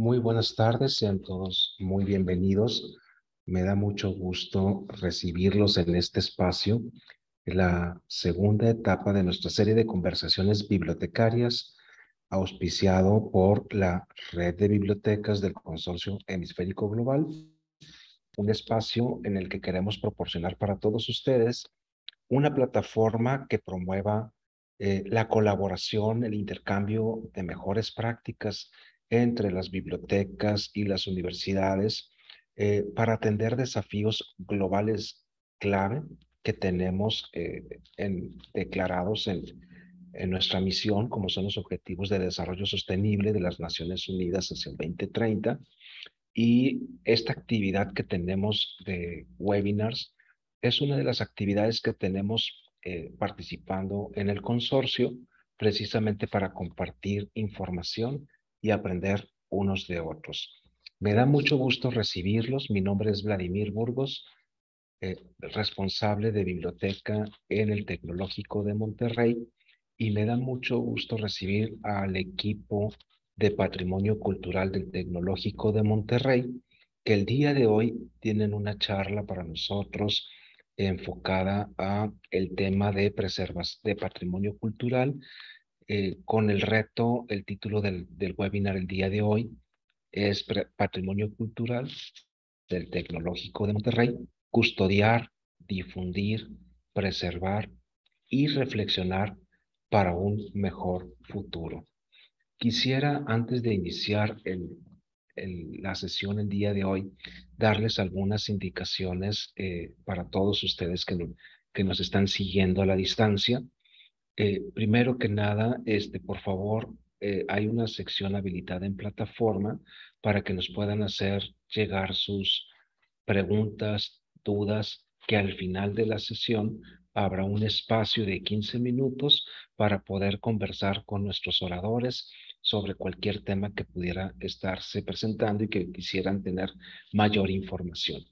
Muy buenas tardes, sean todos muy bienvenidos. Me da mucho gusto recibirlos en este espacio, la segunda etapa de nuestra serie de conversaciones bibliotecarias, auspiciado por la Red de Bibliotecas del Consorcio Hemisférico Global, un espacio en el que queremos proporcionar para todos ustedes una plataforma que promueva eh, la colaboración, el intercambio de mejores prácticas entre las bibliotecas y las universidades eh, para atender desafíos globales clave que tenemos eh, declarados en, nuestra misión, como son los Objetivos de Desarrollo Sostenible de las Naciones Unidas hacia el 2030. Y esta actividad que tenemos de webinars es una de las actividades que tenemos eh, participando en el consorcio precisamente para compartir información y aprender unos de otros. Me da mucho gusto recibirlos. Mi nombre es Vladimir Burgos, eh, responsable de biblioteca en el Tecnológico de Monterrey. Y me da mucho gusto recibir al equipo de Patrimonio Cultural del Tecnológico de Monterrey, que el día de hoy tienen una charla para nosotros enfocada a el tema de preservas de patrimonio cultural eh, con el reto, el título del, webinar el día de hoy es Patrimonio Cultural del Tecnológico de Monterrey, custodiar, difundir, preservar y reflexionar para un mejor futuro. Quisiera, antes de iniciar la sesión el día de hoy, darles algunas indicaciones eh, para todos ustedes que nos están siguiendo a la distancia. Eh, primero que nada, este, por favor, eh, hay una sección habilitada en plataforma para que nos puedan hacer llegar sus preguntas, dudas, que al final de la sesión habrá un espacio de 15 minutos para poder conversar con nuestros oradores sobre cualquier tema que pudiera estarse presentando y que quisieran tener mayor información.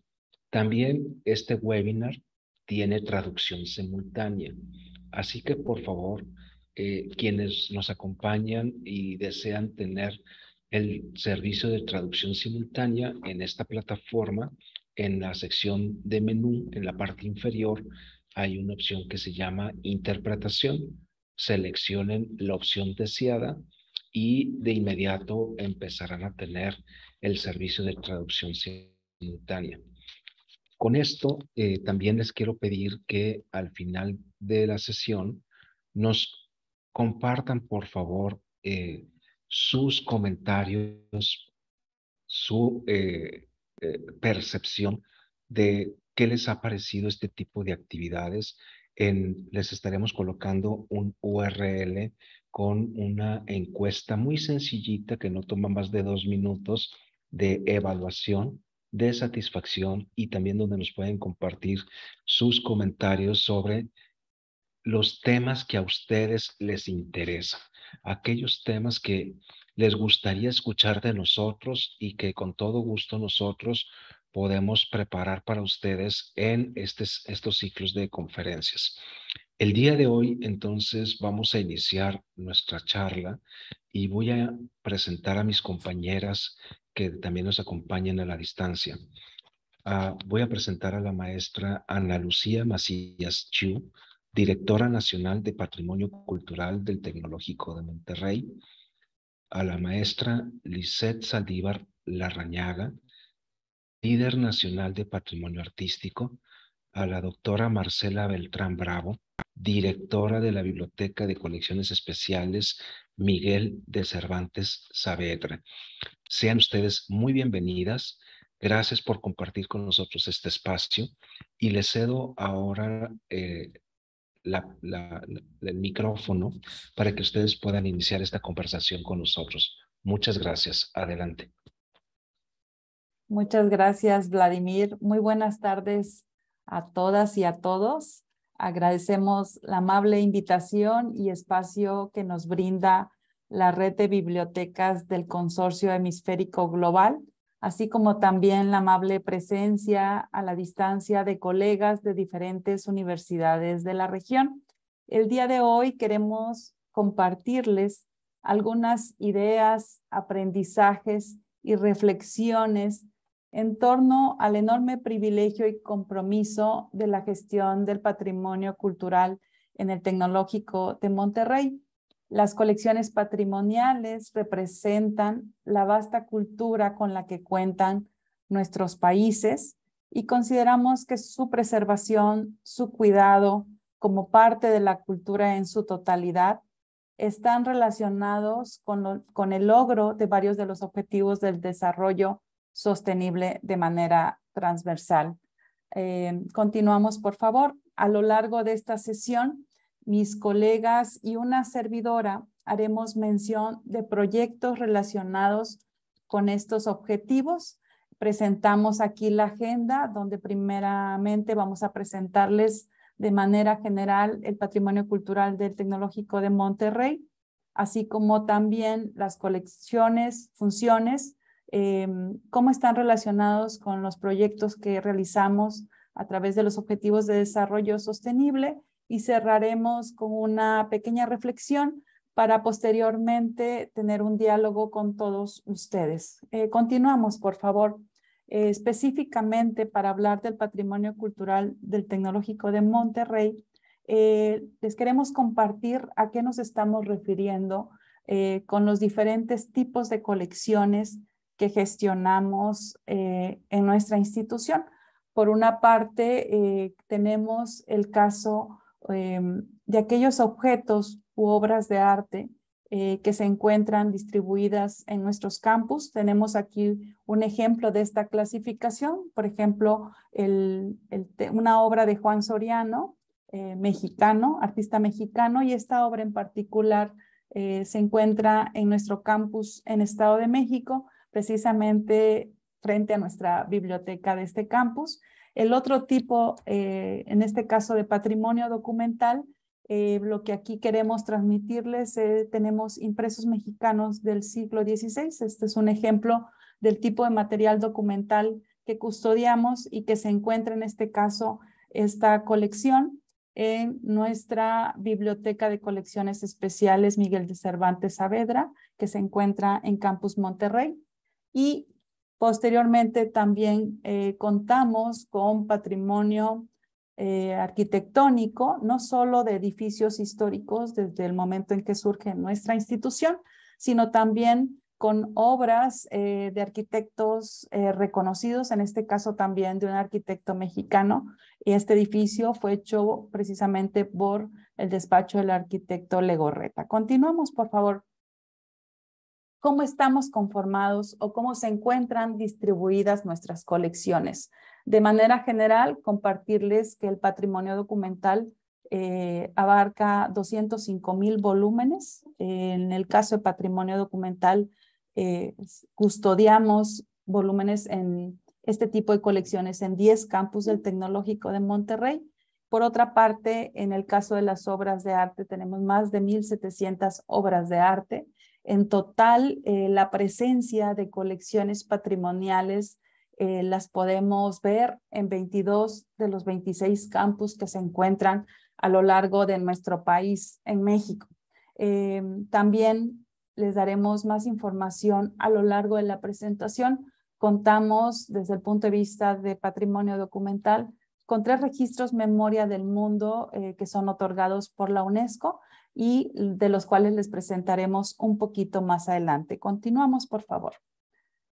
También este webinar tiene traducción simultánea. Así que, por favor, eh, quienes nos acompañan y desean tener el servicio de traducción simultánea en esta plataforma, en la sección de menú, en la parte inferior, hay una opción que se llama interpretación. Seleccionen la opción deseada y de inmediato empezarán a tener el servicio de traducción simultánea. Con esto, eh, también les quiero pedir que al final de la sesión nos compartan, por favor, eh, sus comentarios, su eh, eh, percepción de qué les ha parecido este tipo de actividades. En, les estaremos colocando un URL con una encuesta muy sencillita que no toma más de dos minutos de evaluación, de satisfacción y también donde nos pueden compartir sus comentarios sobre los temas que a ustedes les interesan, aquellos temas que les gustaría escuchar de nosotros y que con todo gusto nosotros podemos preparar para ustedes en estos ciclos de conferencias. El día de hoy, entonces, vamos a iniciar nuestra charla y voy a presentar a mis compañeras que también nos acompañan a la distancia. Ah, voy a presentar a la maestra Ana Lucía Macías Chu, directora nacional de Patrimonio Cultural del Tecnológico de Monterrey, a la maestra Lisette Saldívar Larrañaga, líder nacional de Patrimonio Artístico, a la doctora Marcela Beltrán Bravo, directora de la Biblioteca de Colecciones Especiales Miguel de Cervantes Saavedra. Sean ustedes muy bienvenidas. Gracias por compartir con nosotros este espacio y les cedo ahora eh, el micrófono para que ustedes puedan iniciar esta conversación con nosotros. Muchas gracias. Adelante. Muchas gracias, Vladimir. Muy buenas tardes a todas y a todos. Agradecemos la amable invitación y espacio que nos brinda la red de bibliotecas del Consorcio Hemisférico Global así como también la amable presencia a la distancia de colegas de diferentes universidades de la región. El día de hoy queremos compartirles algunas ideas, aprendizajes y reflexiones en torno al enorme privilegio y compromiso de la gestión del patrimonio cultural en el Tecnológico de Monterrey las colecciones patrimoniales representan la vasta cultura con la que cuentan nuestros países y consideramos que su preservación, su cuidado como parte de la cultura en su totalidad están relacionados con, el logro de varios de los objetivos del desarrollo sostenible de manera transversal. Eh, continuamos, por favor. A lo largo de esta sesión mis colegas y una servidora haremos mención de proyectos relacionados con estos objetivos. Presentamos aquí la agenda donde primeramente vamos a presentarles de manera general el patrimonio cultural del Tecnológico de Monterrey, así como también las colecciones, funciones, em, cómo están relacionados con los proyectos que realizamos a través de los Objetivos de Desarrollo Sostenible y cerraremos con una pequeña reflexión para posteriormente tener un diálogo con todos ustedes. Eh, continuamos, por favor, eh, específicamente para hablar del patrimonio cultural del Tecnológico de Monterrey. Eh, les queremos compartir a qué nos estamos refiriendo con los diferentes tipos de colecciones que gestionamos en nuestra institución. Por una parte, tenemos el caso Em, de aquellos objetos u obras de arte eh, que se encuentran distribuidas en nuestros campus. Tenemos aquí un ejemplo de esta clasificación, por ejemplo, una obra de Juan Soriano, eh, mexicano, artista mexicano, y esta obra en particular eh, se encuentra en nuestro campus en Estado de México, precisamente frente a nuestra biblioteca de este campus. El otro tipo, eh, en este caso de patrimonio documental, eh, lo que aquí queremos transmitirles, eh, tenemos impresos mexicanos del siglo XVI. Este es un ejemplo del tipo de material documental que custodiamos y que se encuentra en este caso esta colección en nuestra Biblioteca de Colecciones Especiales Miguel de Cervantes Saavedra, que se encuentra en Campus Monterrey. Y Posteriormente también eh, contamos con patrimonio eh, arquitectónico, no solo de edificios históricos desde el momento en que surge nuestra institución, sino también con obras eh, de arquitectos reconocidos, en este caso también de un arquitecto mexicano. y Este edificio fue hecho precisamente por el despacho del arquitecto Legorreta. Continuamos, por favor cómo estamos conformados o cómo se encuentran distribuidas nuestras colecciones. De manera general, compartirles que el patrimonio documental eh, abarca 205 mil volúmenes. en el caso de patrimonio documental, eh, custodiamos volúmenes en este tipo de colecciones en 10 campus del Tecnológico de Monterrey. Por otra parte, en el caso de las obras de arte, tenemos más de 1.700 obras de arte en total, eh, la presencia de colecciones patrimoniales eh, las podemos ver en 22 de los 26 campus que se encuentran a lo largo de nuestro país en México. Eh, también les daremos más información a lo largo de la presentación. Contamos desde el punto de vista de patrimonio documental con tres registros memoria del mundo que son otorgados por la UNESCO y de los cuales les presentaremos un poquito más adelante. Continuamos, por favor.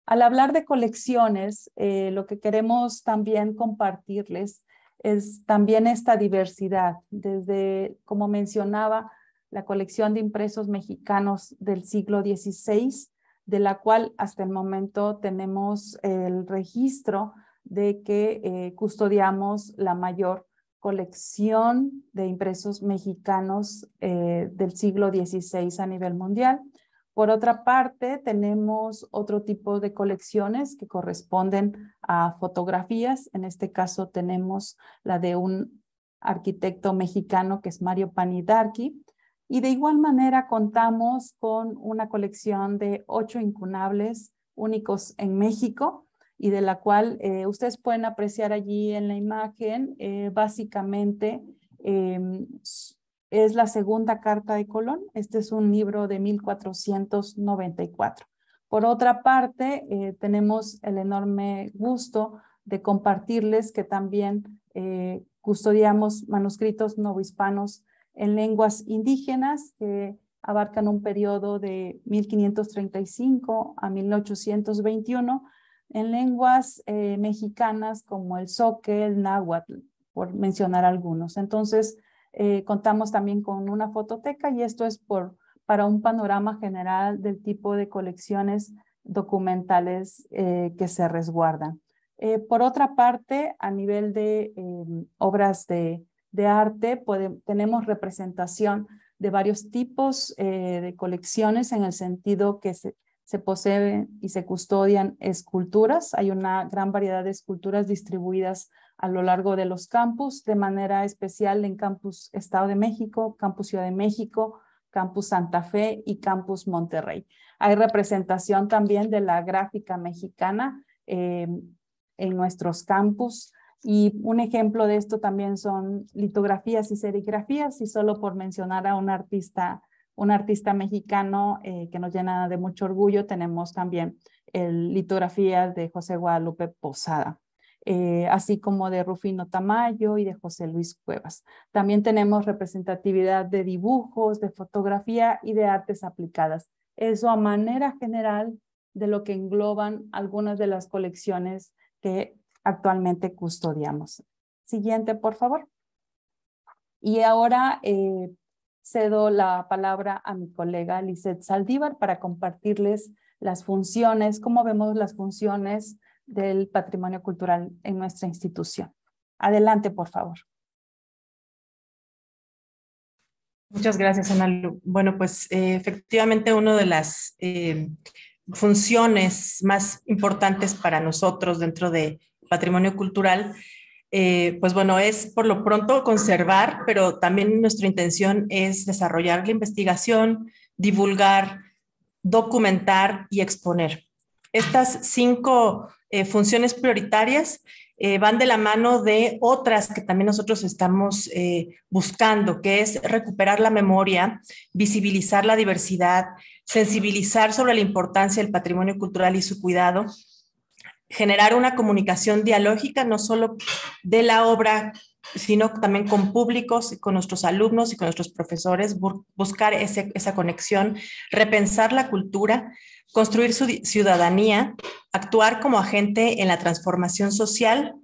Al hablar de colecciones, eh, lo que queremos también compartirles es también esta diversidad, desde, como mencionaba, la colección de impresos mexicanos del siglo XVI, de la cual hasta el momento tenemos el registro de que eh, custodiamos la mayor colección de impresos mexicanos eh, del siglo XVI a nivel mundial. Por otra parte, tenemos otro tipo de colecciones que corresponden a fotografías. En este caso tenemos la de un arquitecto mexicano que es Mario Panidarki. Y de igual manera contamos con una colección de ocho incunables únicos en México, y de la cual eh, ustedes pueden apreciar allí en la imagen, eh, básicamente em, es la segunda carta de Colón. Este es un libro de 1494. Por otra parte, eh, tenemos el enorme gusto de compartirles que también custodiamos manuscritos novohispanos en lenguas indígenas que abarcan un periodo de 1535 a 1821 en lenguas eh, mexicanas como el soque, el náhuatl, por mencionar algunos. Entonces, eh, contamos también con una fototeca y esto es por, para un panorama general del tipo de colecciones documentales eh, que se resguardan. por otra parte, a nivel de em, obras de, arte, tenemos representación de varios tipos de colecciones en el sentido que se, se poseen y se custodian esculturas. Hay una gran variedad de esculturas distribuidas a lo largo de los campus, de manera especial en Campus Estado de México, Campus Ciudad de México, Campus Santa Fe y Campus Monterrey. Hay representación también de la gráfica mexicana eh, en nuestros campus. Y un ejemplo de esto también son litografías y serigrafías, y solo por mencionar a un artista un artista mexicano eh, que nos llena de mucho orgullo. Tenemos también el, litografías de José Guadalupe Posada. Eh, así como de Rufino Tamayo y de José Luis Cuevas. También tenemos representatividad de dibujos, de fotografía y de artes aplicadas. Eso a manera general de lo que engloban algunas de las colecciones que actualmente custodiamos. Siguiente, por favor. Y ahora, eh, cedo la palabra a mi colega Lizeth Saldívar para compartirles las funciones, cómo vemos las funciones del patrimonio cultural en nuestra institución. Adelante, por favor. Muchas gracias, Ana Lu. Bueno, pues eh, efectivamente una de las eh, funciones más importantes para nosotros dentro de patrimonio cultural eh, pues bueno, es por lo pronto conservar, pero también nuestra intención es desarrollar la investigación, divulgar, documentar y exponer. Estas cinco eh, funciones prioritarias eh, van de la mano de otras que también nosotros estamos buscando, que es recuperar la memoria, visibilizar la diversidad, sensibilizar sobre la importancia del patrimonio cultural y su cuidado, generar una comunicación dialógica, no solo de la obra, sino también con públicos, con nuestros alumnos y con nuestros profesores, buscar esa conexión, repensar la cultura, construir su ciudadanía, actuar como agente en la transformación social,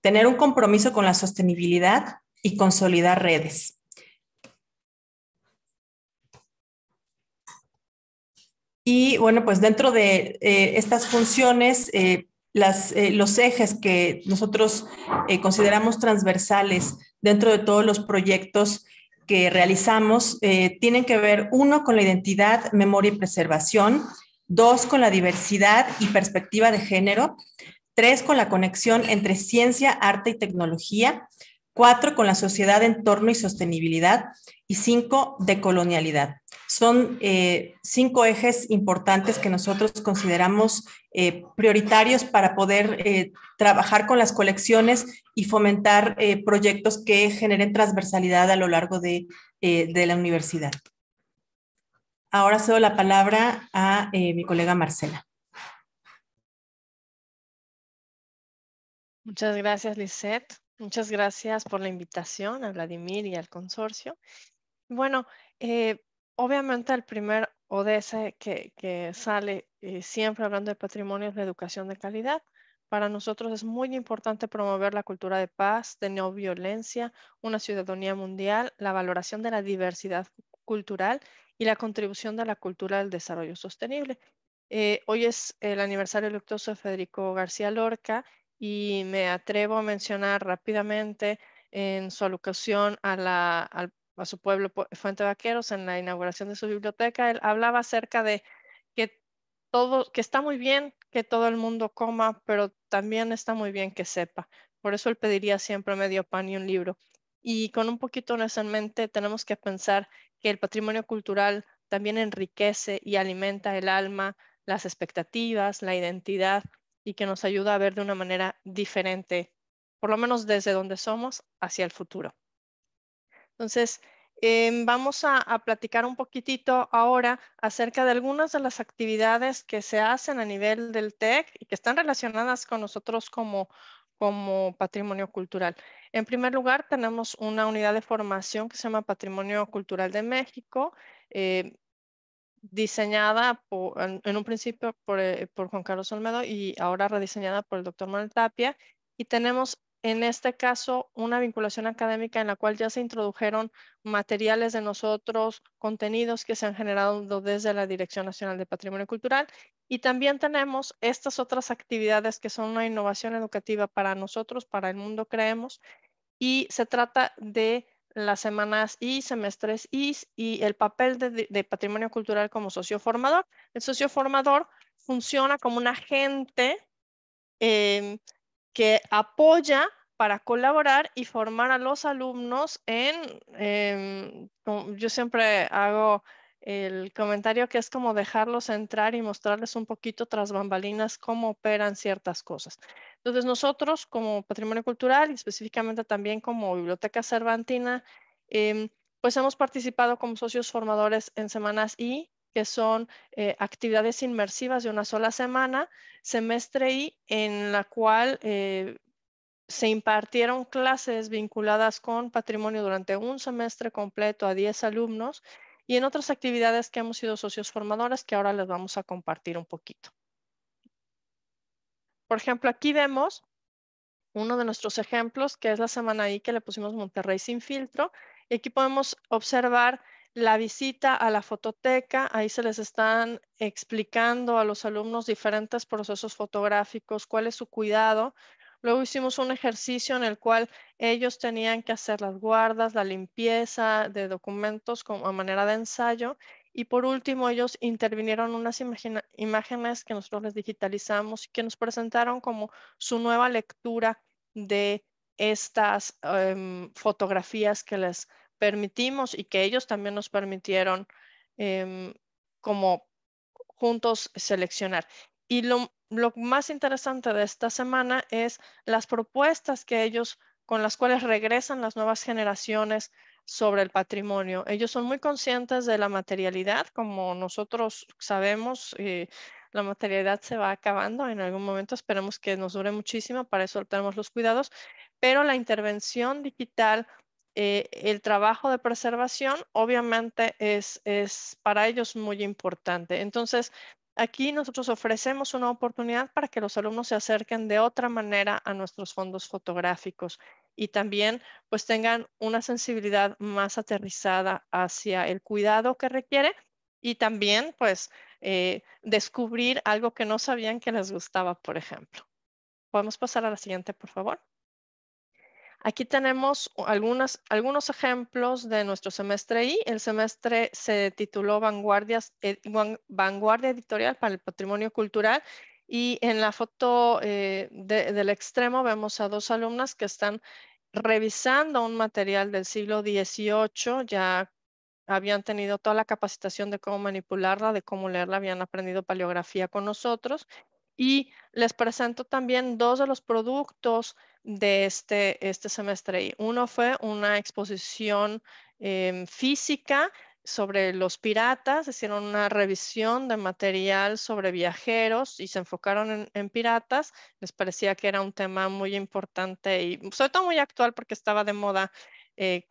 tener un compromiso con la sostenibilidad y consolidar redes. Y bueno, pues dentro de eh, estas funciones, eh, eh, los ejes que nosotros eh, consideramos transversales dentro de todos los proyectos que realizamos eh, tienen que ver, uno, con la identidad, memoria y preservación, dos, con la diversidad y perspectiva de género, tres, con la conexión entre ciencia, arte y tecnología, cuatro con la sociedad, entorno y sostenibilidad, y cinco de colonialidad. Son eh, cinco ejes importantes que nosotros consideramos eh, prioritarios para poder eh, trabajar con las colecciones y fomentar proyectos que generen transversalidad a lo largo de, de la universidad. Ahora cedo la palabra a mi colega Marcela. Muchas gracias, Lisette. Muchas gracias por la invitación a Vladimir y al consorcio. Bueno, eh, obviamente el primer ODS que, sale eh, siempre hablando de patrimonio es la educación de calidad. Para nosotros es muy importante promover la cultura de paz, de no violencia, una ciudadanía mundial, la valoración de la diversidad cultural y la contribución de la cultura al desarrollo sostenible. Eh, hoy es el aniversario luctuoso de Federico García Lorca y me atrevo a mencionar rápidamente en su alocución a, su pueblo Fuente Vaqueros en la inauguración de su biblioteca, él hablaba acerca de que todo, que está muy bien que todo el mundo coma, pero también está muy bien que sepa. Por eso él pediría siempre medio pan y un libro. Y con un poquito de eso mente, tenemos que pensar que el patrimonio cultural también enriquece y alimenta el alma, las expectativas, la identidad y que nos ayuda a ver de una manera diferente, por lo menos desde donde somos hacia el futuro. Entonces, em, vamos a, platicar un poquitito ahora acerca de algunas de las actividades que se hacen a nivel del TEC y que están relacionadas con nosotros como, como patrimonio cultural. En primer lugar, tenemos una unidad de formación que se llama Patrimonio Cultural de México. Eh, diseñada en, un principio por, eh, por, Juan Carlos Olmedo y ahora rediseñada por el doctor Manuel Tapia. Y tenemos en este caso una vinculación académica en la cual ya se introdujeron materiales de nosotros, contenidos que se han generado desde la Dirección Nacional de Patrimonio Cultural. Y también tenemos estas otras actividades que son una innovación educativa para nosotros, para el mundo creemos. Y se trata de las semanas y semestres y, y el papel de, patrimonio cultural como socio formador. El socio formador funciona como un agente em, que apoya para colaborar y formar a los alumnos en, em, yo siempre hago el comentario que es como dejarlos entrar y mostrarles un poquito tras bambalinas cómo operan ciertas cosas. Entonces nosotros como Patrimonio Cultural y específicamente también como Biblioteca Cervantina, em, pues hemos participado como socios formadores en semanas I, que son eh, actividades inmersivas de una sola semana, semestre I, en la cual eh, se impartieron clases vinculadas con patrimonio durante un semestre completo a 10 alumnos y en otras actividades que hemos sido socios formadores que ahora les vamos a compartir un poquito. Por ejemplo, aquí vemos uno de nuestros ejemplos, que es la semana I que le pusimos Monterrey sin filtro. Y aquí podemos observar la visita a la fototeca. Ahí se les están explicando a los alumnos diferentes procesos fotográficos, cuál es su cuidado. Luego hicimos un ejercicio en el cual ellos tenían que hacer las guardas, la limpieza de documentos como a manera de ensayo. Y por último, ellos intervinieron unas imágenes que nosotros les digitalizamos y que nos presentaron como su nueva lectura de estas em, fotografías que les permitimos y que ellos también nos permitieron em, como juntos seleccionar. Y lo lo más interesante de esta semana es las propuestas que ellos, con las cuales regresan las nuevas generaciones sobre el patrimonio. Ellos son muy conscientes de la materialidad, como nosotros sabemos, eh, la materialidad se va acabando en algún momento, esperemos que nos dure muchísimo, para eso tenemos los cuidados, pero la intervención digital, eh, el trabajo de preservación, obviamente es, es para ellos muy importante. Entonces, aquí nosotros ofrecemos una oportunidad para que los alumnos se acerquen de otra manera a nuestros fondos fotográficos y también pues tengan una sensibilidad más aterrizada hacia el cuidado que requiere y también pues eh, descubrir algo que no sabían que les gustaba, por ejemplo. ¿Podemos pasar a la siguiente, por favor? Aquí tenemos algunas, algunos ejemplos de nuestro semestre I. El semestre se tituló Vanguardia Editorial para el Patrimonio Cultural y en la foto eh, del extremo vemos a dos alumnas que están revisando un material del siglo XVIII, ya habían tenido toda la capacitación de cómo manipularla, de cómo leerla, habían aprendido paleografía con nosotros. Y les presento también dos de los productos de este, este, semestre. Y uno fue una exposición em, física sobre los piratas, hicieron una revisión de material sobre viajeros y se enfocaron en, piratas. Les parecía que era un tema muy importante y sobre todo muy actual porque estaba de moda eh,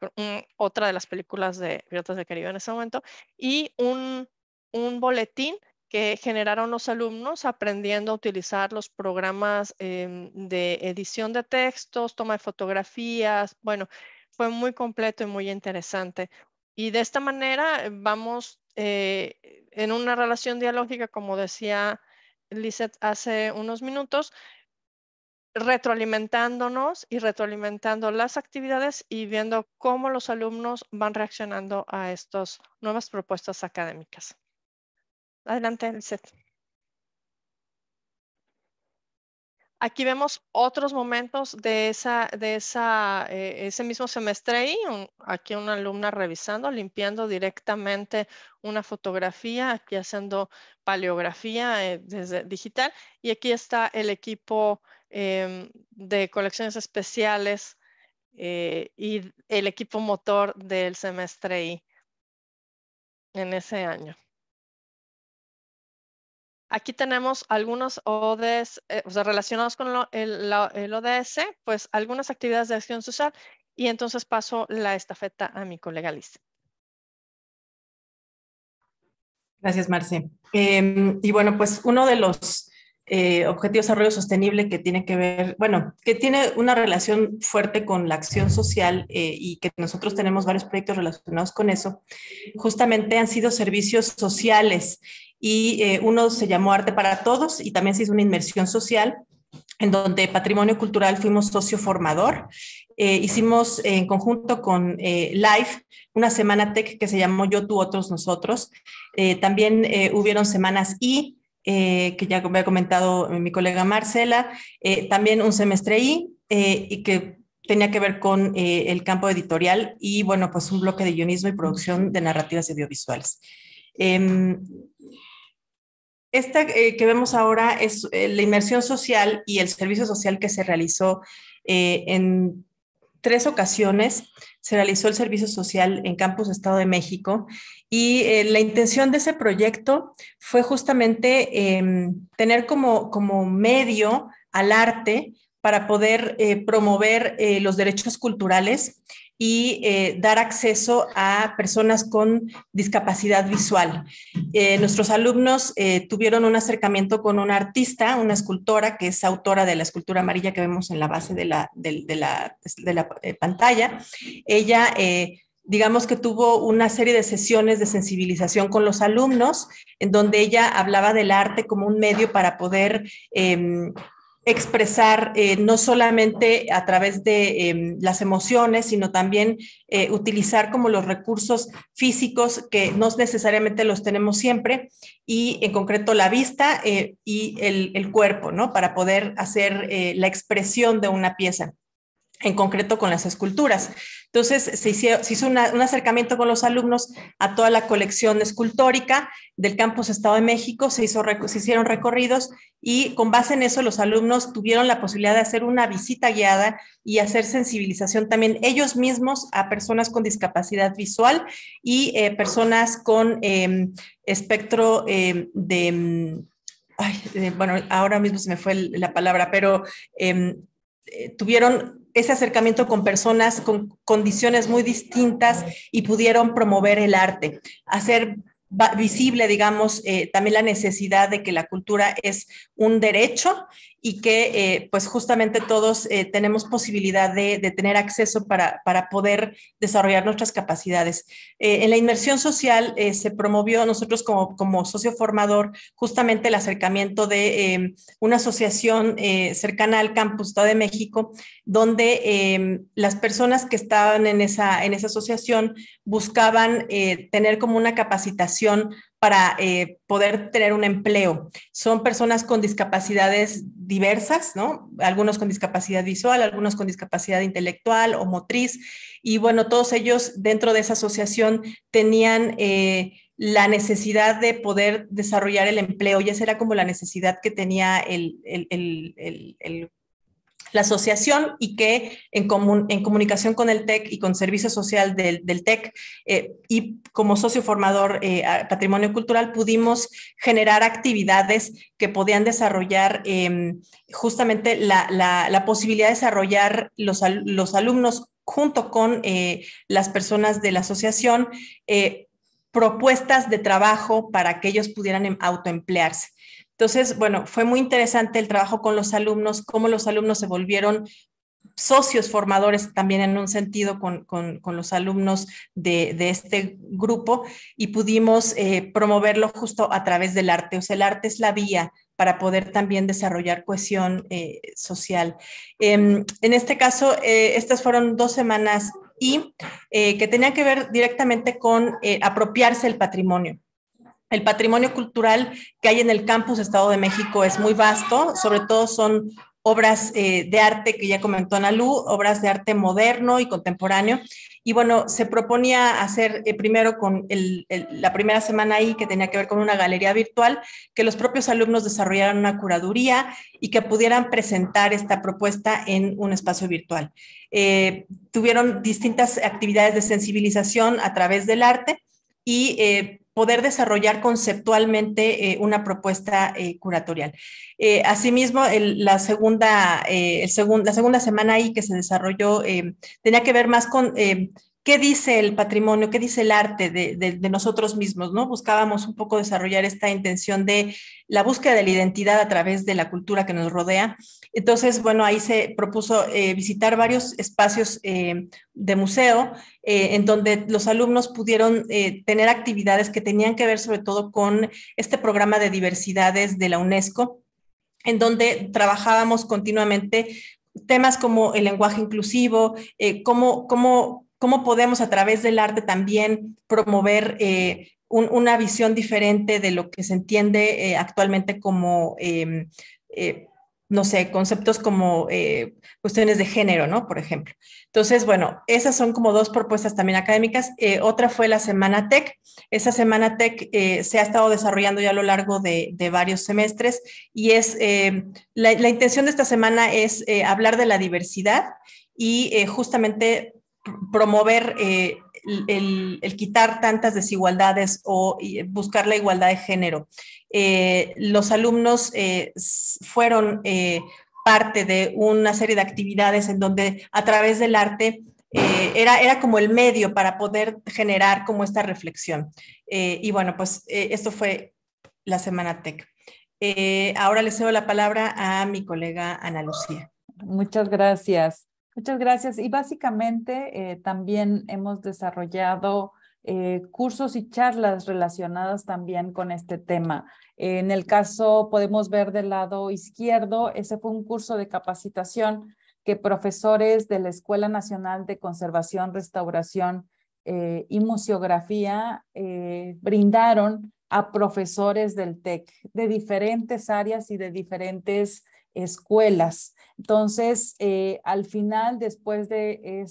otra de las películas de Piratas del Caribe en ese momento. Y un, un boletín que generaron los alumnos aprendiendo a utilizar los programas em, de edición de textos, toma de fotografías. Bueno, fue muy completo y muy interesante. Y de esta manera eh, vamos eh, en una relación dialógica, como decía Lizeth hace unos minutos, retroalimentándonos y retroalimentando las actividades y viendo cómo los alumnos van reaccionando a estas nuevas propuestas académicas. Adelante, Lizeth. Aquí vemos otros momentos de, eh, ese mismo semestre y aquí una alumna revisando, limpiando directamente una fotografía, aquí haciendo paleografía eh, digital y aquí está el equipo em, de colecciones especiales eh, y el equipo motor del semestre I en ese año. Aquí tenemos algunos ODS, eh, o sea, relacionados con el, ODS, pues algunas actividades de acción social y entonces paso la estafeta a mi colega Liz. Gracias, Marce. Em, y bueno, pues uno de los eh, objetivos de desarrollo sostenible que tiene que ver, bueno, que tiene una relación fuerte con la acción social eh, y que nosotros tenemos varios proyectos relacionados con eso, justamente han sido servicios sociales y eh, uno se llamó Arte para Todos y también se hizo una inmersión social en donde Patrimonio Cultural fuimos socio formador. Eh, hicimos en conjunto con Live eh, Life una semana tech que se llamó Yo, tú, otros, nosotros. también hubieron semanas I, que ya ha comentado mi colega Marcela, también un semestre I, y que tenía que ver con el campo editorial y, bueno, pues un bloque de guionismo y producción de narrativas audiovisuales. Em, esta eh, que vemos ahora es eh, la inmersión social y el servicio social que se realizó eh, en tres ocasiones. Se realizó el servicio social en Campus Estado de México y la intención de ese proyecto fue justamente em, tener como, como medio al arte para poder promover los derechos culturales y eh, dar acceso a personas con discapacidad visual. Eh, nuestros alumnos eh, tuvieron un acercamiento con una artista, una escultora que es autora de la escultura amarilla que vemos en la base de la, la, de la pantalla. Ella, digamos que tuvo una serie de sesiones de sensibilización con los alumnos, en donde ella hablaba del arte como un medio para poder em, expresar eh, no solamente a través de em, las emociones, sino también eh, utilizar como los recursos físicos que no necesariamente los tenemos siempre y en concreto la vista eh, y el, el, cuerpo, ¿no? Para poder hacer la expresión de una pieza en concreto con las esculturas. Entonces, se hizo, se hizo un acercamiento con los alumnos a toda la colección escultórica del campus Estado de México, se, hicieron recorridos y con base en eso los alumnos tuvieron la posibilidad de hacer una visita guiada y hacer sensibilización también ellos mismos a personas con discapacidad visual y eh, personas con em, espectro em, em, de... bueno, ahora mismo se me fue la palabra, pero eh, tuvieron ese acercamiento con personas con condiciones muy distintas y pudieron promover el arte, hacer visible, digamos, eh, también la necesidad de que la cultura es un derecho y que eh, pues justamente todos eh, tenemos posibilidad de, tener acceso para, poder desarrollar nuestras capacidades. Eh, en la inmersión social se promovió nosotros como, socio formador justamente el acercamiento de em, una asociación cercana al campus Estado de México, donde em, las personas que estaban en esa, en esa asociación buscaban tener como una capacitación para eh, poder tener un empleo. Son personas con discapacidades diversas, ¿no? Algunos con discapacidad visual, algunos con discapacidad intelectual o motriz. Y bueno, todos ellos dentro de esa asociación tenían eh, la necesidad de poder desarrollar el empleo y esa era como la necesidad que tenía el, el, el la asociación y que en, común en comunicación con el TEC y con Servicio Social del, TEC eh, y como socio formador eh, Patrimonio Cultural pudimos generar actividades que podían desarrollar em, justamente la, la, posibilidad de desarrollar los, los alumnos junto con eh, las personas de la asociación propuestas de trabajo para que ellos pudieran em, autoemplearse. Entonces, bueno, fue muy interesante el trabajo con los alumnos, cómo los alumnos se volvieron socios formadores también en un sentido con, los alumnos de, este grupo y pudimos eh, promoverlo justo a través del arte. O sea, el arte es la vía para poder también desarrollar cohesión eh, social. Em, en este caso, eh, estas fueron dos semanas y que tenían que ver directamente con apropiarse el patrimonio. El patrimonio cultural que hay en el campus Estado de México es muy vasto, sobre todo son obras eh, de arte que ya comentó Analú, obras de arte moderno y contemporáneo. Y bueno, se proponía hacer eh, primero con la primera semana ahí que tenía que ver con una galería virtual, que los propios alumnos desarrollaran una curaduría y que pudieran presentar esta propuesta en un espacio virtual. Eh, tuvieron distintas actividades de sensibilización a través del arte y poder desarrollar conceptualmente eh, una propuesta eh, curatorial. Eh, asimismo, la, segunda, la segunda semana ahí que se desarrolló tenía que ver más con qué dice el patrimonio, qué dice el arte de, nosotros mismos, ¿no? Buscábamos un poco desarrollar esta intención de la búsqueda de la identidad a través de la cultura que nos rodea. Entonces, bueno, ahí se propuso eh, visitar varios espacios eh, de museo eh, en donde los alumnos pudieron tener actividades que tenían que ver sobre todo con este programa de diversidades de la UNESCO en donde trabajábamos continuamente temas como el lenguaje inclusivo, cómo, cómo, cómo podemos a través del arte también promover eh, una visión diferente de lo que se entiende eh, actualmente como, em, eh, no sé, conceptos como cuestiones de género, ¿no? Por ejemplo. Entonces, bueno, esas son como dos propuestas también académicas. otra fue la Semana Tech. Esa Semana Tech se ha estado desarrollando ya a lo largo de, varios semestres y es, la, la, intención de esta semana es hablar de la diversidad y justamente promover eh, el, quitar tantas desigualdades o buscar la igualdad de género. Eh, los alumnos eh, fueron parte de una serie de actividades en donde a través del arte era, era como el medio para poder generar como esta reflexión. y bueno, pues esto fue la Semana Tech. ahora le cedo la palabra a mi colega Ana Lucía. Muchas gracias. Muchas gracias. Y básicamente eh, también hemos desarrollado eh, cursos y charlas relacionadas también con este tema. en el caso, podemos ver del lado izquierdo, ese fue un curso de capacitación que profesores de la Escuela Nacional de Conservación, Restauración eh, y Museografía brindaron a profesores del TEC de diferentes áreas y de diferentes escuelas. Entonces, eh, al final, después de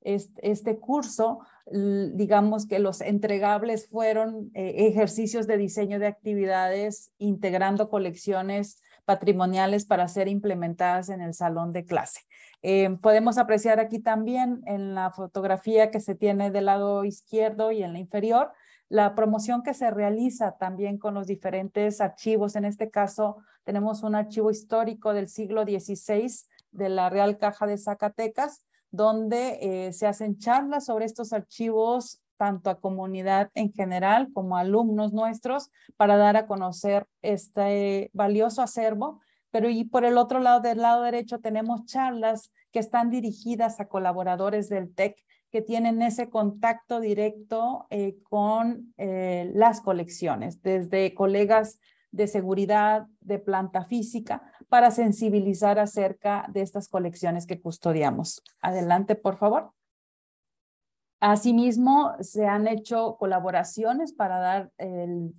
este, curso, digamos que los entregables fueron eh, ejercicios de diseño de actividades integrando colecciones patrimoniales para ser implementadas en el salón de clase. Eh, podemos apreciar aquí también en la fotografía que se tiene del lado izquierdo y en la inferior la promoción que se realiza también con los diferentes archivos. En este caso, tenemos un archivo histórico del siglo XVI de la Real Caja de Zacatecas, donde eh, se hacen charlas sobre estos archivos tanto a comunidad en general como a alumnos nuestros para dar a conocer este valioso acervo. Pero y por el otro lado, del lado derecho, tenemos charlas que están dirigidas a colaboradores del TEC que tienen ese contacto directo eh, con eh, las colecciones, desde colegas de seguridad, de planta física, para sensibilizar acerca de estas colecciones que custodiamos. Adelante, por favor. Asimismo, se han hecho colaboraciones para dar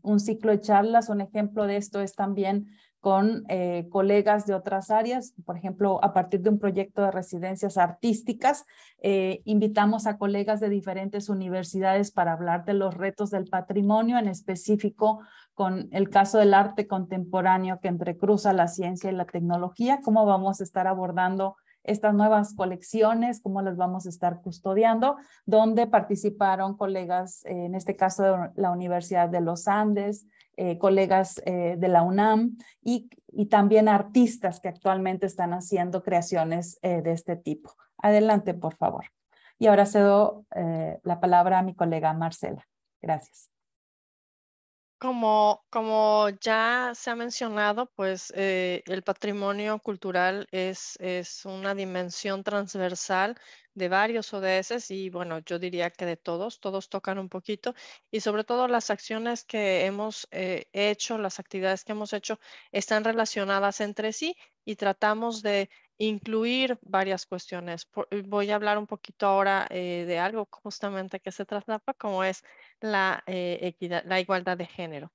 un ciclo de charlas. Un ejemplo de esto es también con eh, colegas de otras áreas. Por ejemplo, a partir de un proyecto de residencias artísticas, eh, invitamos a colegas de diferentes universidades para hablar de los retos del patrimonio, en específico con el caso del arte contemporáneo que entrecruza la ciencia y la tecnología, cómo vamos a estar abordando estas nuevas colecciones, cómo las vamos a estar custodiando, donde participaron colegas, eh, en este caso de la Universidad de los Andes, eh, colegas eh, de la UNAM y, también artistas que actualmente están haciendo creaciones eh, de este tipo. Adelante, por favor. Y ahora cedo la palabra a mi colega Marcela. Gracias. Como, como ya se ha mencionado, pues eh, el patrimonio cultural es, es, una dimensión transversal de varios ODS y bueno, yo diría que de todos, todos tocan un poquito y sobre todo las acciones que hemos eh, hecho, las actividades que hemos hecho están relacionadas entre sí y tratamos de incluir varias cuestiones. Eh, voy a hablar un poquito ahora eh, de algo justamente que se traslapa, como es la, eh, equidad, la igualdad de género.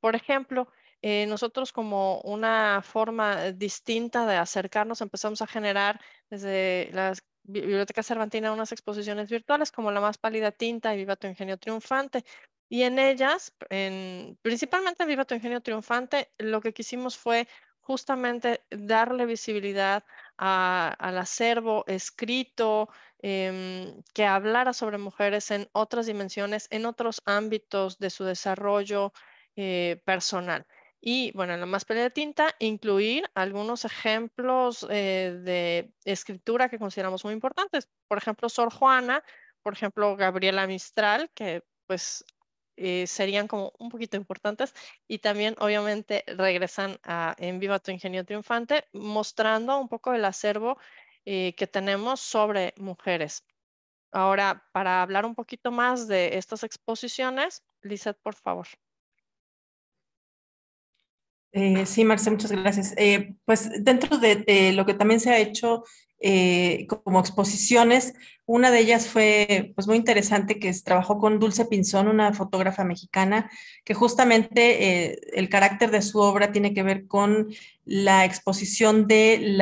Por ejemplo, nosotros como una forma distinta de acercarnos empezamos a generar desde la Biblioteca Cervantina unas exposiciones virtuales como La más pálida tinta y Viva tu ingenio triunfante. Y en ellas, en, principalmente en Viva tu ingenio triunfante, lo que quisimos fue justamente darle visibilidad al acervo escrito, em, que hablara sobre mujeres en otras dimensiones, en otros ámbitos de su desarrollo eh, personal. Y bueno, en la más pelea de tinta, incluir algunos ejemplos eh, de escritura que consideramos muy importantes. Por ejemplo, Sor Juana, por ejemplo, Gabriela Mistral, que pues eh, serían como un poquito importantes y también obviamente regresan a En Viva tu Ingenio Triunfante mostrando un poco el acervo eh, que tenemos sobre mujeres. Ahora, para hablar un poquito más de estas exposiciones, Lizeth, por favor. Eh, sí, Marce, muchas gracias. pues dentro de, lo que también se ha hecho eh, como exposiciones. Una de ellas fue pues, muy interesante, que es, trabajó con Dulce Pinzón, una fotógrafa mexicana, que justamente eh, el carácter de su obra tiene que ver con la exposición del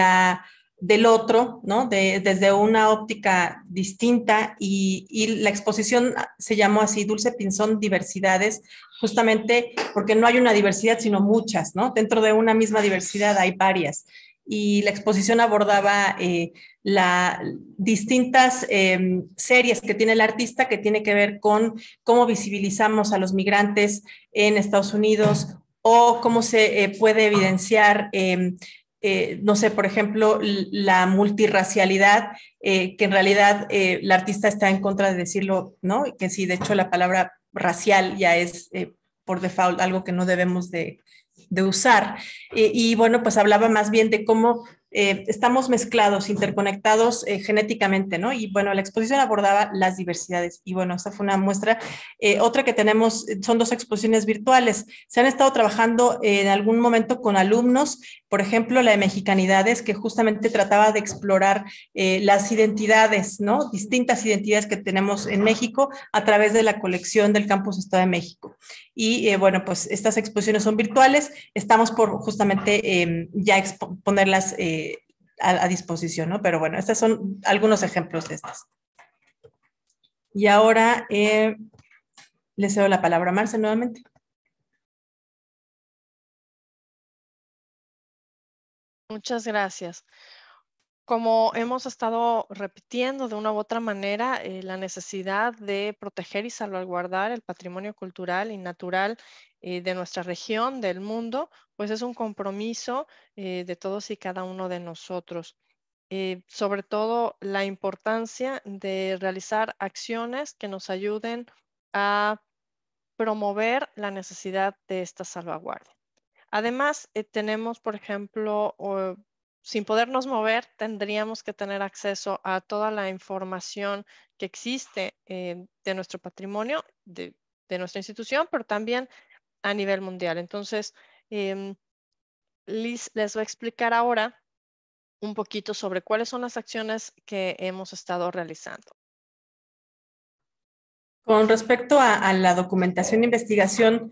otro, ¿no? desde una óptica distinta y, y, la exposición se llamó así Dulce Pinzón Diversidades, justamente porque no hay una diversidad, sino muchas, ¿no? Dentro de una misma diversidad hay varias y la exposición abordaba eh, las distintas em, series que tiene el artista que tiene que ver con cómo visibilizamos a los migrantes en Estados Unidos o cómo se eh, puede evidenciar, em, eh, no sé, por ejemplo, la multirracialidad, que en realidad el artista está en contra de decirlo, ¿no? Que sí, de hecho la palabra racial ya es por default algo que no debemos de de usar. Eh, y, bueno, pues hablaba más bien de cómo eh, estamos mezclados, interconectados eh, genéticamente, ¿no? Y bueno, la exposición abordaba las diversidades y bueno, esta fue una muestra. Eh, otra que tenemos son dos exposiciones virtuales. Se han estado trabajando en algún momento con alumnos, por ejemplo, la de mexicanidades, que justamente trataba de explorar las identidades, ¿no? Distintas identidades que tenemos en México a través de la colección del Campus Estado de México. Y bueno, pues estas exposiciones son virtuales, estamos por justamente em, ya exponerlas. Eh, a, disposición, ¿no? Pero bueno, estos son algunos ejemplos de estas. Y ahora eh, le cedo la palabra a Marce nuevamente. Muchas gracias. Como hemos estado repitiendo de una u otra manera, eh, la necesidad de proteger y salvaguardar el patrimonio cultural y natural eh, de nuestra región, del mundo, pues es un compromiso eh, de todos y cada uno de nosotros. Eh, sobre todo la importancia de realizar acciones que nos ayuden a promover la necesidad de esta salvaguardia. Además, eh, tenemos, por ejemplo, sin podernos mover, tendríamos que tener acceso a toda la información que existe de nuestro patrimonio, de nuestra institución, pero también a nivel mundial. Entonces, Em, Liz les, va a explicar ahora un poquito sobre cuáles son las acciones que hemos estado realizando. Con respecto a, la documentación e investigación,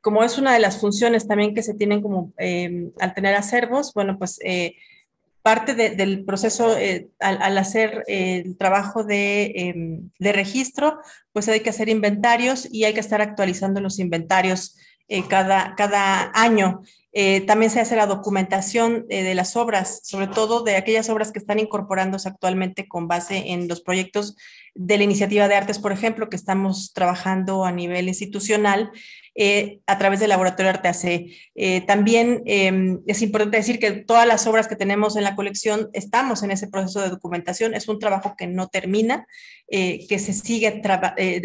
como es una de las funciones también que se tienen como em, al tener acervos, bueno, pues eh, parte del proceso eh, al, hacer eh, el trabajo em, de, registro, pues hay que hacer inventarios y hay que estar actualizando los inventarios eh, cada, cada año. Eh, también se hace la documentación eh, de las obras, sobre todo de aquellas obras que están incorporándose actualmente con base en los proyectos de la iniciativa de artes, por ejemplo, que estamos trabajando a nivel institucional a través del laboratorio Arte AC. también em, es importante decir que todas las obras que tenemos en la colección estamos en ese proceso de documentación. Es un trabajo que no termina, que se sigue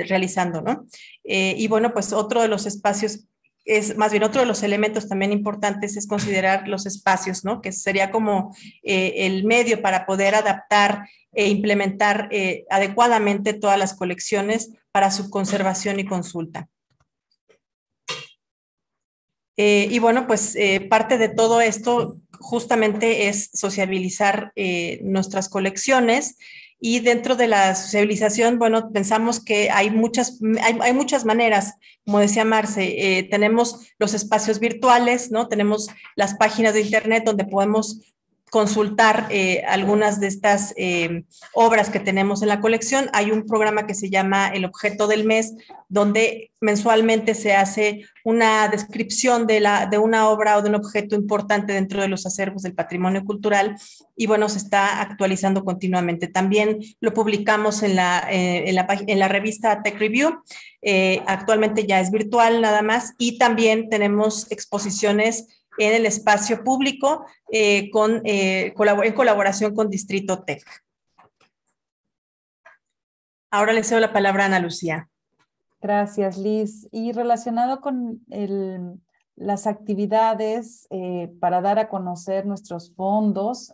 realizando, ¿no? y bueno, pues otro de los espacios es más bien otro de los elementos también importantes es considerar los espacios, ¿no? Que sería como eh, el medio para poder adaptar e implementar eh, adecuadamente todas las colecciones para su conservación y consulta. Eh, y bueno, pues parte de todo esto justamente es sociabilizar nuestras colecciones y dentro de la sociabilización, bueno, pensamos que hay muchas, hay, muchas maneras, como decía Marce, eh, tenemos los espacios virtuales, ¿no? Tenemos las páginas de Internet donde podemos consultar eh, algunas de estas eh, obras que tenemos en la colección. Hay un programa que se llama El Objeto del Mes, donde mensualmente se hace una descripción de, una obra o de un objeto importante dentro de los acervos del patrimonio cultural y bueno, se está actualizando continuamente. También lo publicamos en la, eh, la, en la revista Tech Review. actualmente ya es virtual nada más y también tenemos exposiciones en el espacio público eh, con, eh, en colaboración con Distrito TEC. Ahora le cedo la palabra a Ana Lucía. Gracias, Liz. Y relacionado con las actividades eh, para dar a conocer nuestros fondos,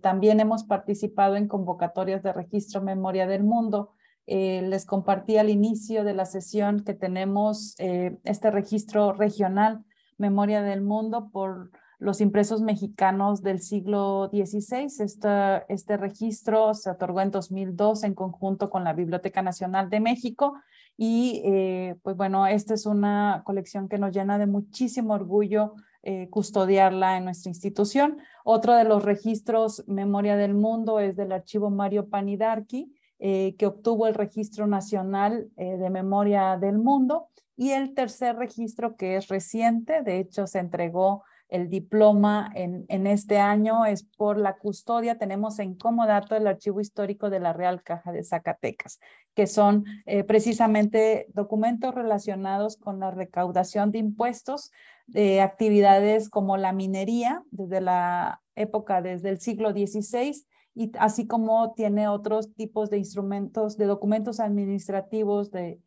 también hemos participado en convocatorias de registro Memoria del Mundo. les compartí al inicio de la sesión que tenemos este registro regional Memoria del Mundo por los impresos mexicanos del siglo XVI. Este, este registro se otorgó en 2002 en conjunto con la Biblioteca Nacional de México y eh, pues bueno, esta es una colección que nos llena de muchísimo orgullo eh, custodiarla en nuestra institución. Otro de los registros Memoria del Mundo es del archivo Mario Panidarki, eh, que obtuvo el Registro Nacional de Memoria del Mundo y el tercer registro que es reciente, de hecho se entregó el diploma en, en, este año es por la custodia. Tenemos en comodato el archivo histórico de la Real Caja de Zacatecas, que son eh, precisamente documentos relacionados con la recaudación de impuestos de actividades como la minería desde la época, desde el siglo XVI, y así como tiene otros tipos de instrumentos, de documentos administrativos de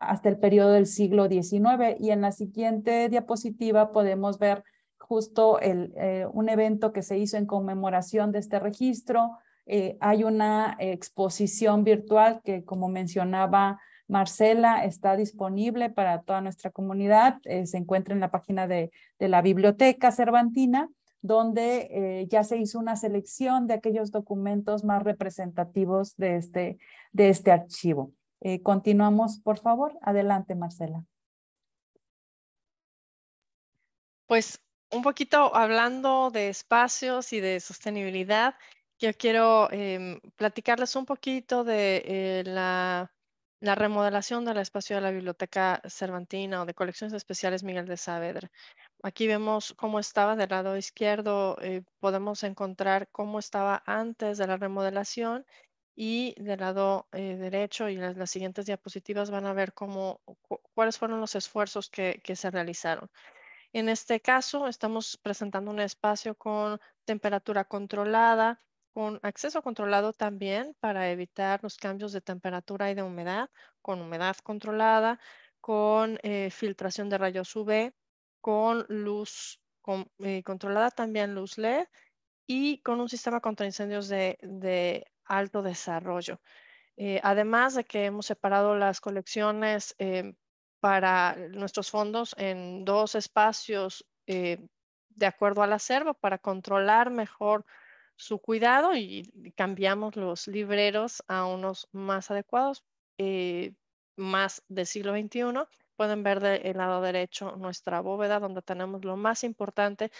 hasta el periodo del siglo XIX. Y en la siguiente diapositiva podemos ver justo eh, un evento que se hizo en conmemoración de este registro. Eh, hay una exposición virtual que, como mencionaba Marcela, está disponible para toda nuestra comunidad. Eh, se encuentra en la página de, la Biblioteca Cervantina, donde ya se hizo una selección de aquellos documentos más representativos de este, de este archivo. Eh, continuamos, por favor. Adelante, Marcela. Pues un poquito hablando de espacios y de sostenibilidad, yo quiero em, platicarles un poquito de eh, la, remodelación del espacio de la Biblioteca Cervantina o de Colecciones Especiales Miguel de Saavedra. Aquí vemos cómo estaba del lado izquierdo, eh, podemos encontrar cómo estaba antes de la remodelación y del lado eh, derecho y las, las, siguientes diapositivas van a ver cómo, cuáles fueron los esfuerzos que, que, se realizaron. En este caso, estamos presentando un espacio con temperatura controlada, con acceso controlado también para evitar los cambios de temperatura y de humedad, con humedad controlada, con eh, filtración de rayos UV, con luz eh, controlada también luz LED y con un sistema contra incendios de, de alto desarrollo. Eh, además de que hemos separado las colecciones eh, para nuestros fondos en dos espacios eh, de acuerdo al acervo para controlar mejor su cuidado y, cambiamos los libreros a unos más adecuados, más del siglo XXI. Pueden ver del lado derecho nuestra bóveda donde tenemos lo más importante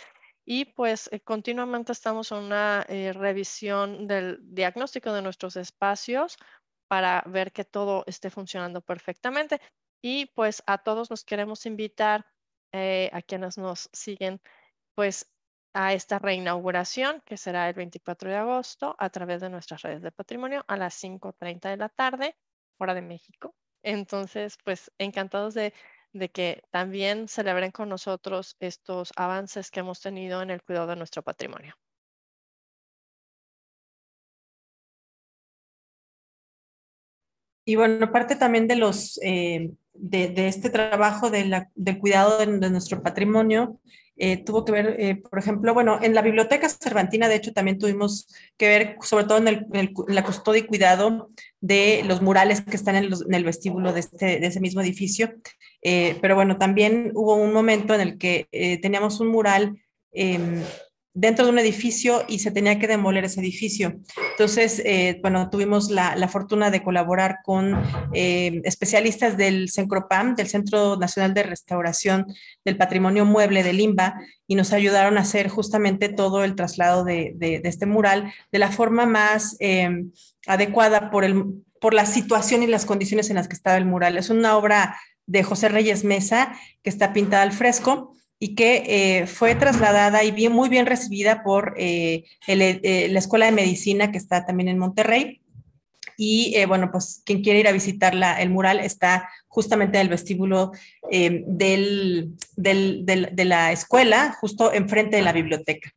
y pues eh, continuamente estamos en una eh, revisión del diagnóstico de nuestros espacios para ver que todo esté funcionando perfectamente. Y pues a todos nos queremos invitar, eh, a quienes nos siguen, pues a esta reinauguración que será el 24 de agosto a través de nuestras redes de patrimonio a las 5.30 de la tarde, fuera de México. Entonces, pues encantados de de que también celebren con nosotros estos avances que hemos tenido en el cuidado de nuestro patrimonio. Y bueno, parte también de eh, este trabajo de del cuidado de, nuestro patrimonio eh, tuvo que ver, eh, por ejemplo, bueno, en la Biblioteca Cervantina, de hecho, también tuvimos que ver, sobre todo en, la custodia y cuidado de los murales que están en, el vestíbulo este, de ese mismo edificio. Eh, pero bueno, también hubo un momento en el que eh, teníamos un mural em, dentro de un edificio y se tenía que demoler ese edificio. Entonces, eh, bueno, tuvimos la, fortuna de colaborar con especialistas del CENCROPAM, del Centro Nacional de Restauración del Patrimonio Mueble de Limba, y nos ayudaron a hacer justamente todo el traslado de, este mural de la forma más em, adecuada por por la situación y las condiciones en las que estaba el mural. Es una obra de José Reyes Mesa, que está pintada al fresco y que eh, fue trasladada y bien, muy bien recibida por eh, eh, la Escuela de Medicina que está también en Monterrey. Y bueno, pues quien quiere ir a visitar el mural está justamente en el vestíbulo de la escuela, justo enfrente de la biblioteca.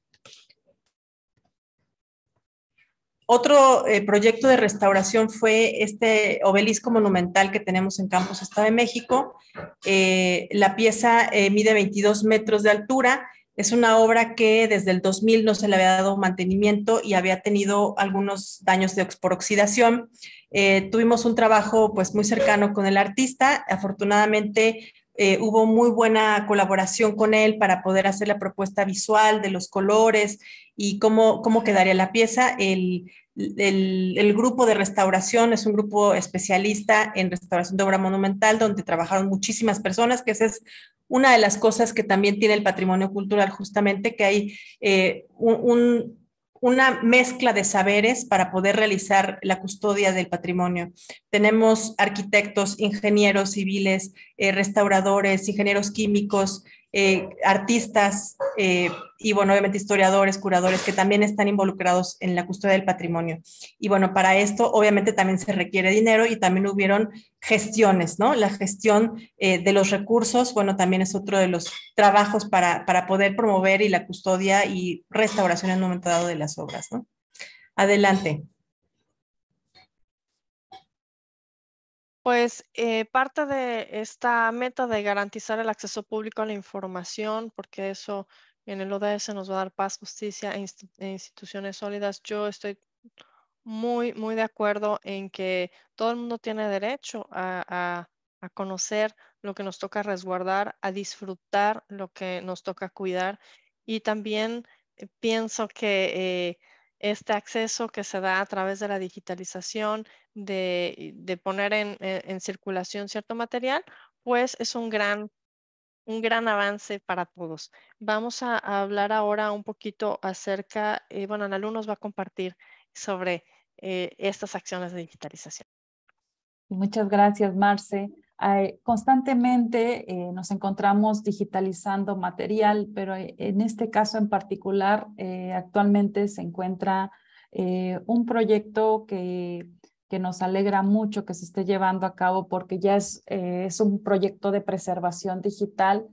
Otro eh, proyecto de restauración fue este obelisco monumental que tenemos en Campos Estado de México. Eh, la pieza eh, mide 22 metros de altura. Es una obra que desde el 2000 no se le había dado mantenimiento y había tenido algunos daños de, por oxidación. tuvimos un trabajo pues muy cercano con el artista. Afortunadamente eh, hubo muy buena colaboración con él para poder hacer la propuesta visual de los colores y cómo, cómo quedaría la pieza. El, el, grupo de restauración es un grupo especialista en restauración de obra monumental donde trabajaron muchísimas personas, que esa es una de las cosas que también tiene el patrimonio cultural, justamente que hay eh, un una mezcla de saberes para poder realizar la custodia del patrimonio. Tenemos arquitectos, ingenieros civiles, eh, restauradores, ingenieros químicos, eh, artistas eh, y, bueno, obviamente historiadores, curadores que también están involucrados en la custodia del patrimonio. Y, bueno, para esto obviamente también se requiere dinero y también hubieron gestiones, ¿no? La gestión eh, de los recursos, bueno, también es otro de los trabajos para, para poder promover y la custodia y restauración en un momento dado de las obras, ¿no? Adelante. Pues eh, parte de esta meta de garantizar el acceso público a la información, porque eso en el ODS nos va a dar paz, justicia e, e instituciones sólidas. Yo estoy muy, muy de acuerdo en que todo el mundo tiene derecho a, conocer lo que nos toca resguardar, a disfrutar lo que nos toca cuidar. Y también eh, pienso que eh, este acceso que se da a través de la digitalización, de, poner e, en, circulación cierto material, pues es un gran, avance para todos. Vamos a, hablar ahora un poquito acerca, eh, bueno, Analu nos va a compartir sobre eh, estas acciones de digitalización. Muchas gracias, Marce constantemente eh, nos encontramos digitalizando material, pero eh, en este caso en particular, eh, actualmente se encuentra un proyecto que, que, nos alegra mucho que se esté llevando a cabo porque ya es, es un proyecto de preservación digital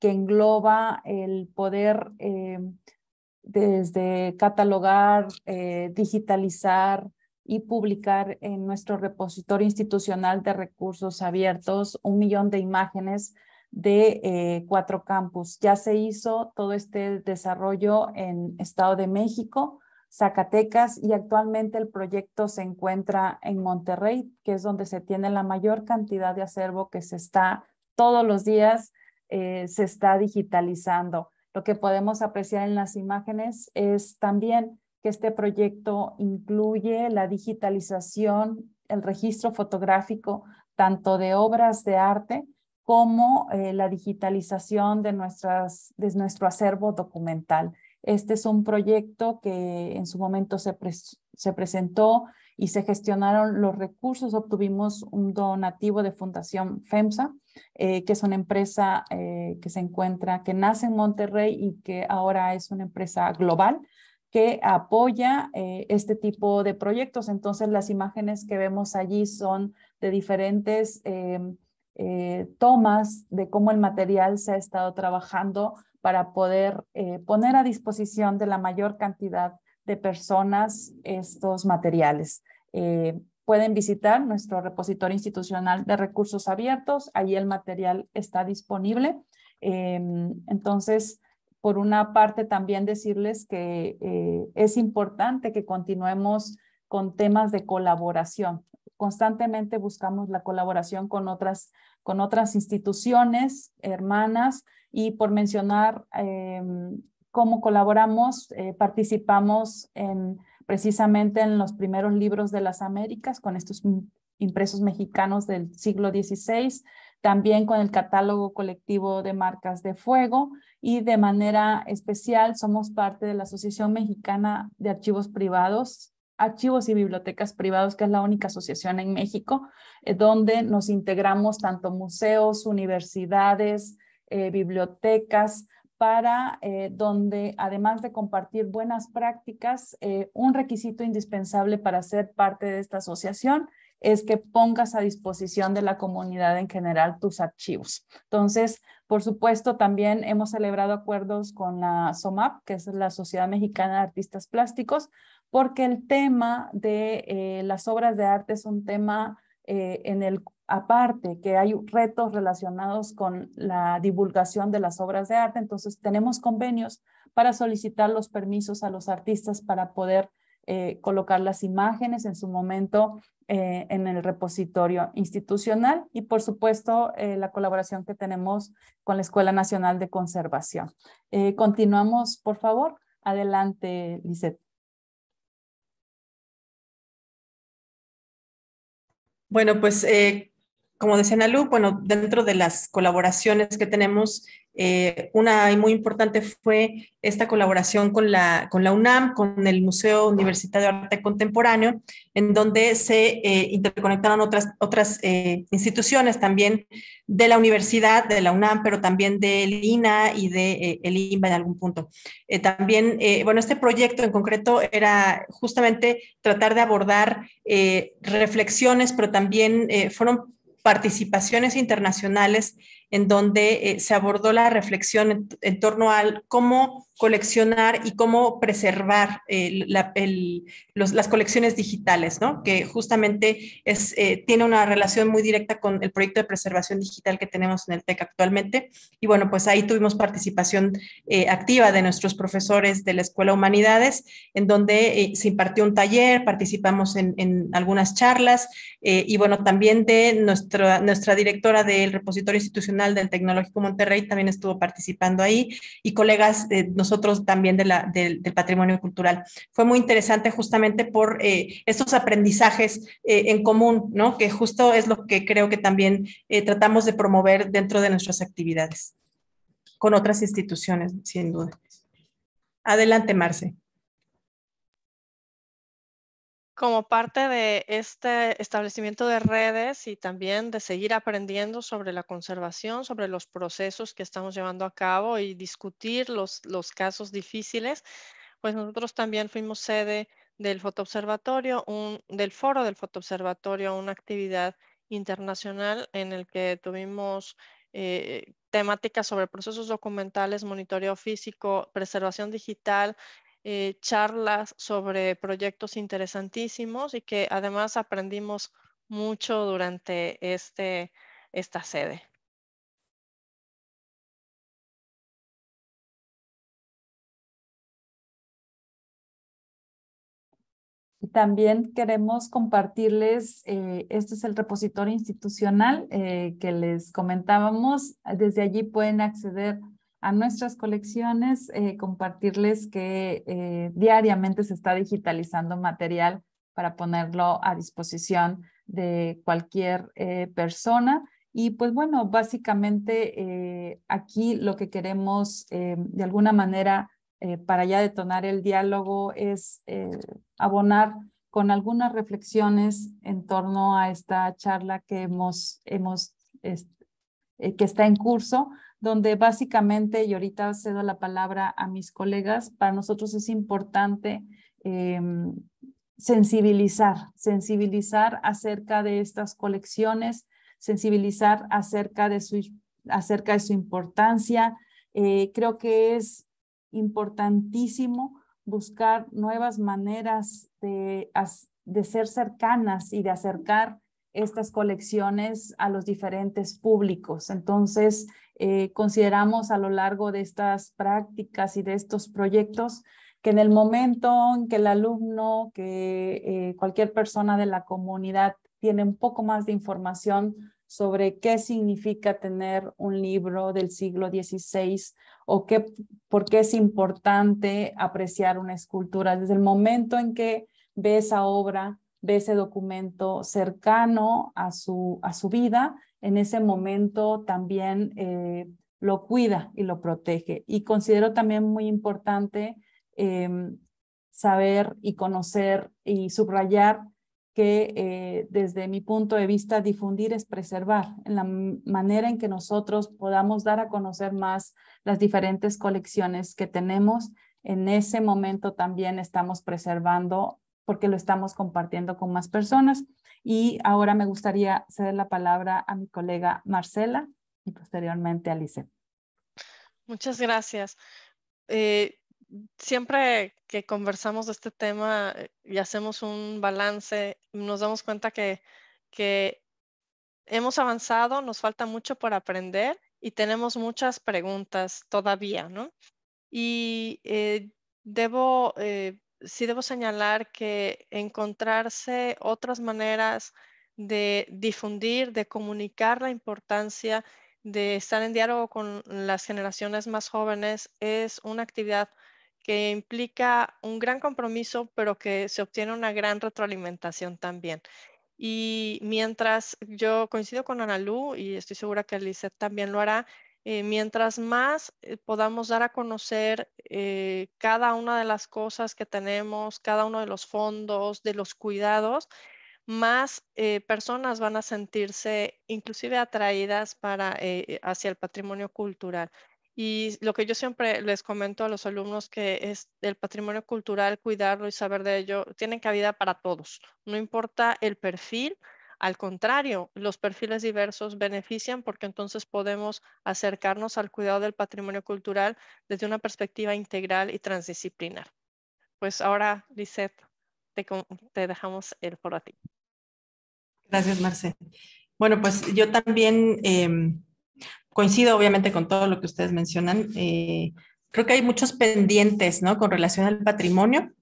que engloba el poder desde catalogar, digitalizar, y publicar en nuestro repositorio institucional de recursos abiertos un millón de imágenes de eh, cuatro campus. Ya se hizo todo este desarrollo en Estado de México, Zacatecas y actualmente el proyecto se encuentra en Monterrey, que es donde se tiene la mayor cantidad de acervo que se está todos los días, eh, se está digitalizando. Lo que podemos apreciar en las imágenes es también que este proyecto incluye la digitalización, el registro fotográfico, tanto de obras de arte como eh, la digitalización de, nuestras, de nuestro acervo documental. Este es un proyecto que en su momento se, presentó y se gestionaron los recursos. Obtuvimos un donativo de Fundación FEMSA, eh, que es una empresa eh, que se encuentra, que nace en Monterrey y que ahora es una empresa global que apoya eh, este tipo de proyectos. Entonces, las imágenes que vemos allí son de diferentes em, eh, tomas de cómo el material se ha estado trabajando para poder eh, poner a disposición de la mayor cantidad de personas estos materiales. pueden visitar nuestro repositorio institucional de recursos abiertos, allí el material está disponible. Em, entonces, por una parte también decirles que eh, es importante que continuemos con temas de colaboración. Constantemente buscamos la colaboración con otras, con otras instituciones hermanas y por mencionar em, cómo colaboramos, eh, participamos en precisamente en los primeros libros de las Américas, con estos impresos mexicanos del siglo XVI, también con el catálogo colectivo de marcas de fuego y de manera especial somos parte de la Asociación Mexicana de Archivos Privados, Archivos y Bibliotecas Privados, que es la única asociación en México, eh, donde nos integramos tanto museos, universidades, eh, bibliotecas, para eh, donde, además de compartir buenas prácticas, eh, un requisito indispensable para ser parte de esta asociación es que pongas a disposición de la comunidad en general tus archivos. Entonces, por supuesto, también hemos celebrado acuerdos con la SOMAP, que es la Sociedad Mexicana de Artistas Plásticos, porque el tema de eh, las obras de arte es un tema en el aparte, que hay retos relacionados con la divulgación de las obras de arte, entonces tenemos convenios para solicitar los permisos a los artistas para poder eh, colocar las imágenes en su momento eh, en el repositorio institucional y por supuesto eh, la colaboración que tenemos con la Escuela Nacional de Conservación. continuamos, por favor. Adelante, Lisette. Bueno, pues como decía Nalu, bueno, dentro de las colaboraciones que tenemos, eh, una muy importante fue esta colaboración con la, UNAM, con el Museo Universitario de Arte Contemporáneo, en donde se eh, interconectaron otras, otras eh, instituciones también de la universidad, de la UNAM, pero también del INA y de el INBA en algún punto. también, bueno, este proyecto en concreto era justamente tratar de abordar reflexiones, pero también fueron participaciones internacionales en donde eh, se abordó la reflexión en torno al cómo coleccionar y cómo preservar las colecciones digitales, ¿no? que justamente es, eh, tiene una relación muy directa con el proyecto de preservación digital que tenemos en el TEC actualmente. Y bueno, pues ahí tuvimos participación eh, activa de nuestros profesores de la Escuela Humanidades, en donde eh, se impartió un taller, participamos en, algunas charlas y bueno, también de nuestra, nuestra directora del repositorio institucional del Tecnológico Monterrey también estuvo participando ahí y colegas nos nosotros también del patrimonio cultural. Fue muy interesante justamente por eh, estos aprendizajes eh, en común, que justo es lo que creo que también eh, tratamos de promover dentro de nuestras actividades, con otras instituciones, sin duda. Adelante, Marce como parte de este establecimiento de redes y también de seguir aprendiendo sobre la conservación, sobre los procesos que estamos llevando a cabo y discutir los, los casos difíciles, pues nosotros también fuimos sede del Fotoobservatorio, un, del foro del Fotoobservatorio, una actividad internacional en el que tuvimos eh, temáticas sobre procesos documentales, monitoreo físico, preservación digital, eh, charlas sobre proyectos interesantísimos y que además aprendimos mucho durante este, esta sede. también queremos compartirles, eh, este es el repositorio institucional eh, que les comentábamos. Desde allí pueden acceder a nuestras colecciones, eh, compartirles que eh, diariamente se está digitalizando material para ponerlo a disposición de cualquier eh, persona. Y pues bueno, básicamente aquí lo que queremos de alguna manera para ya detonar el diálogo es abonar con algunas reflexiones en torno a esta charla que hemos, hemos que está en curso donde básicamente, y ahorita cedo la palabra a mis colegas, para nosotros es importante em, sensibilizar, sensibilizar acerca de estas colecciones, sensibilizar acerca de su, acerca de su importancia. Eh, creo que es importantísimo buscar nuevas maneras de, de ser cercanas y de acercar estas colecciones a los diferentes públicos. Entonces, eh, consideramos a lo largo de estas prácticas y de estos proyectos que en el momento en que el alumno, que eh, cualquier persona de la comunidad tiene un poco más de información sobre qué significa tener un libro del siglo XVI o qué, por qué es importante apreciar una escultura. Desde el momento en que ve esa obra, ve ese documento cercano a su, a su vida, en ese momento también eh, lo cuida y lo protege. Y considero también muy importante em, saber y conocer y subrayar que eh, desde mi punto de vista difundir es preservar, en la manera en que nosotros podamos dar a conocer más las diferentes colecciones que tenemos. En ese momento también estamos preservando porque lo estamos compartiendo con más personas. Y ahora me gustaría ceder la palabra a mi colega Marcela y posteriormente a Lise. Muchas gracias. Eh, siempre que conversamos de este tema eh, y hacemos un balance, nos damos cuenta que, hemos avanzado, nos falta mucho por aprender y tenemos muchas preguntas todavía, ¿no? Y eh, debo sí debo señalar que encontrarse otras maneras de difundir, de comunicar la importancia de estar en diálogo con las generaciones más jóvenes es una actividad que implica un gran compromiso, pero que se obtiene una gran retroalimentación también. Y mientras yo coincido con Analú, y estoy segura que Lizeth también lo hará, eh, mientras más eh, podamos dar a conocer eh, cada una de las cosas que tenemos, cada uno de los fondos, de los cuidados, más personas van a sentirse inclusive atraídas hacia el patrimonio cultural. Y lo que yo siempre les comento a los alumnos que es el patrimonio cultural, cuidarlo y saber de ello, tienen cabida para todos, no importa el perfil, al contrario, los perfiles diversos benefician porque entonces podemos acercarnos al cuidado del patrimonio cultural desde una perspectiva integral y transdisciplinar. Pues ahora, Lisette, te, dejamos el foro a ti. Gracias, Marce. Bueno, pues yo también em, coincido obviamente con todo lo que ustedes mencionan. Eh, creo que hay muchos pendientes, ¿no? Con relación al patrimonio.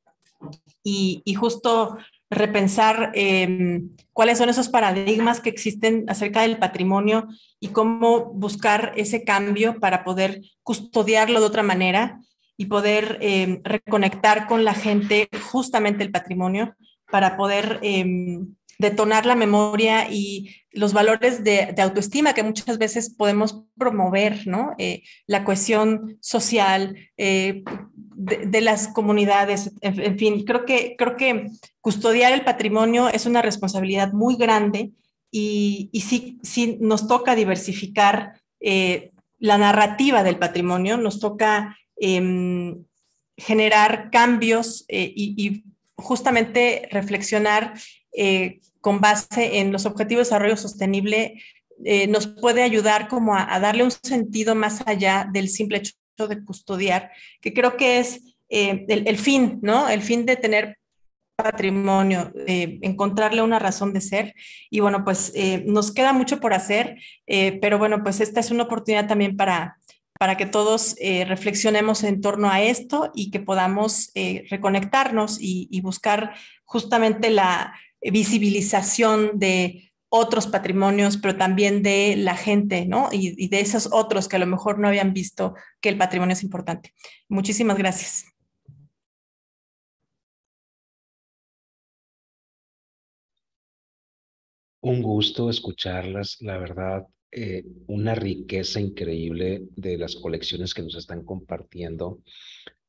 Y, y, justo repensar em, cuáles son esos paradigmas que existen acerca del patrimonio y cómo buscar ese cambio para poder custodiarlo de otra manera y poder em, reconectar con la gente justamente el patrimonio para poder em, detonar la memoria y los valores de, autoestima que muchas veces podemos promover, ¿no? Eh, la cohesión social, eh, de, las comunidades. En, fin, creo que, creo que custodiar el patrimonio es una responsabilidad muy grande y, y sí, nos toca diversificar eh, la narrativa del patrimonio, nos toca em, generar cambios eh, y, justamente reflexionar eh, con base en los objetivos de desarrollo sostenible. nos puede ayudar como a, a darle un sentido más allá del simple hecho de custodiar, que creo que es eh, el, fin, ¿no? El fin de tener patrimonio, eh, encontrarle una razón de ser. Y bueno, pues eh, nos queda mucho por hacer, eh, pero bueno, pues esta es una oportunidad también para, para que todos reflexionemos en torno a esto y que podamos reconectarnos y buscar justamente la visibilización de otros patrimonios, pero también de la gente, ¿no? Y, de esos otros que a lo mejor no habían visto que el patrimonio es importante. Muchísimas gracias. Un gusto escucharlas, la verdad, eh, una riqueza increíble de las colecciones que nos están compartiendo.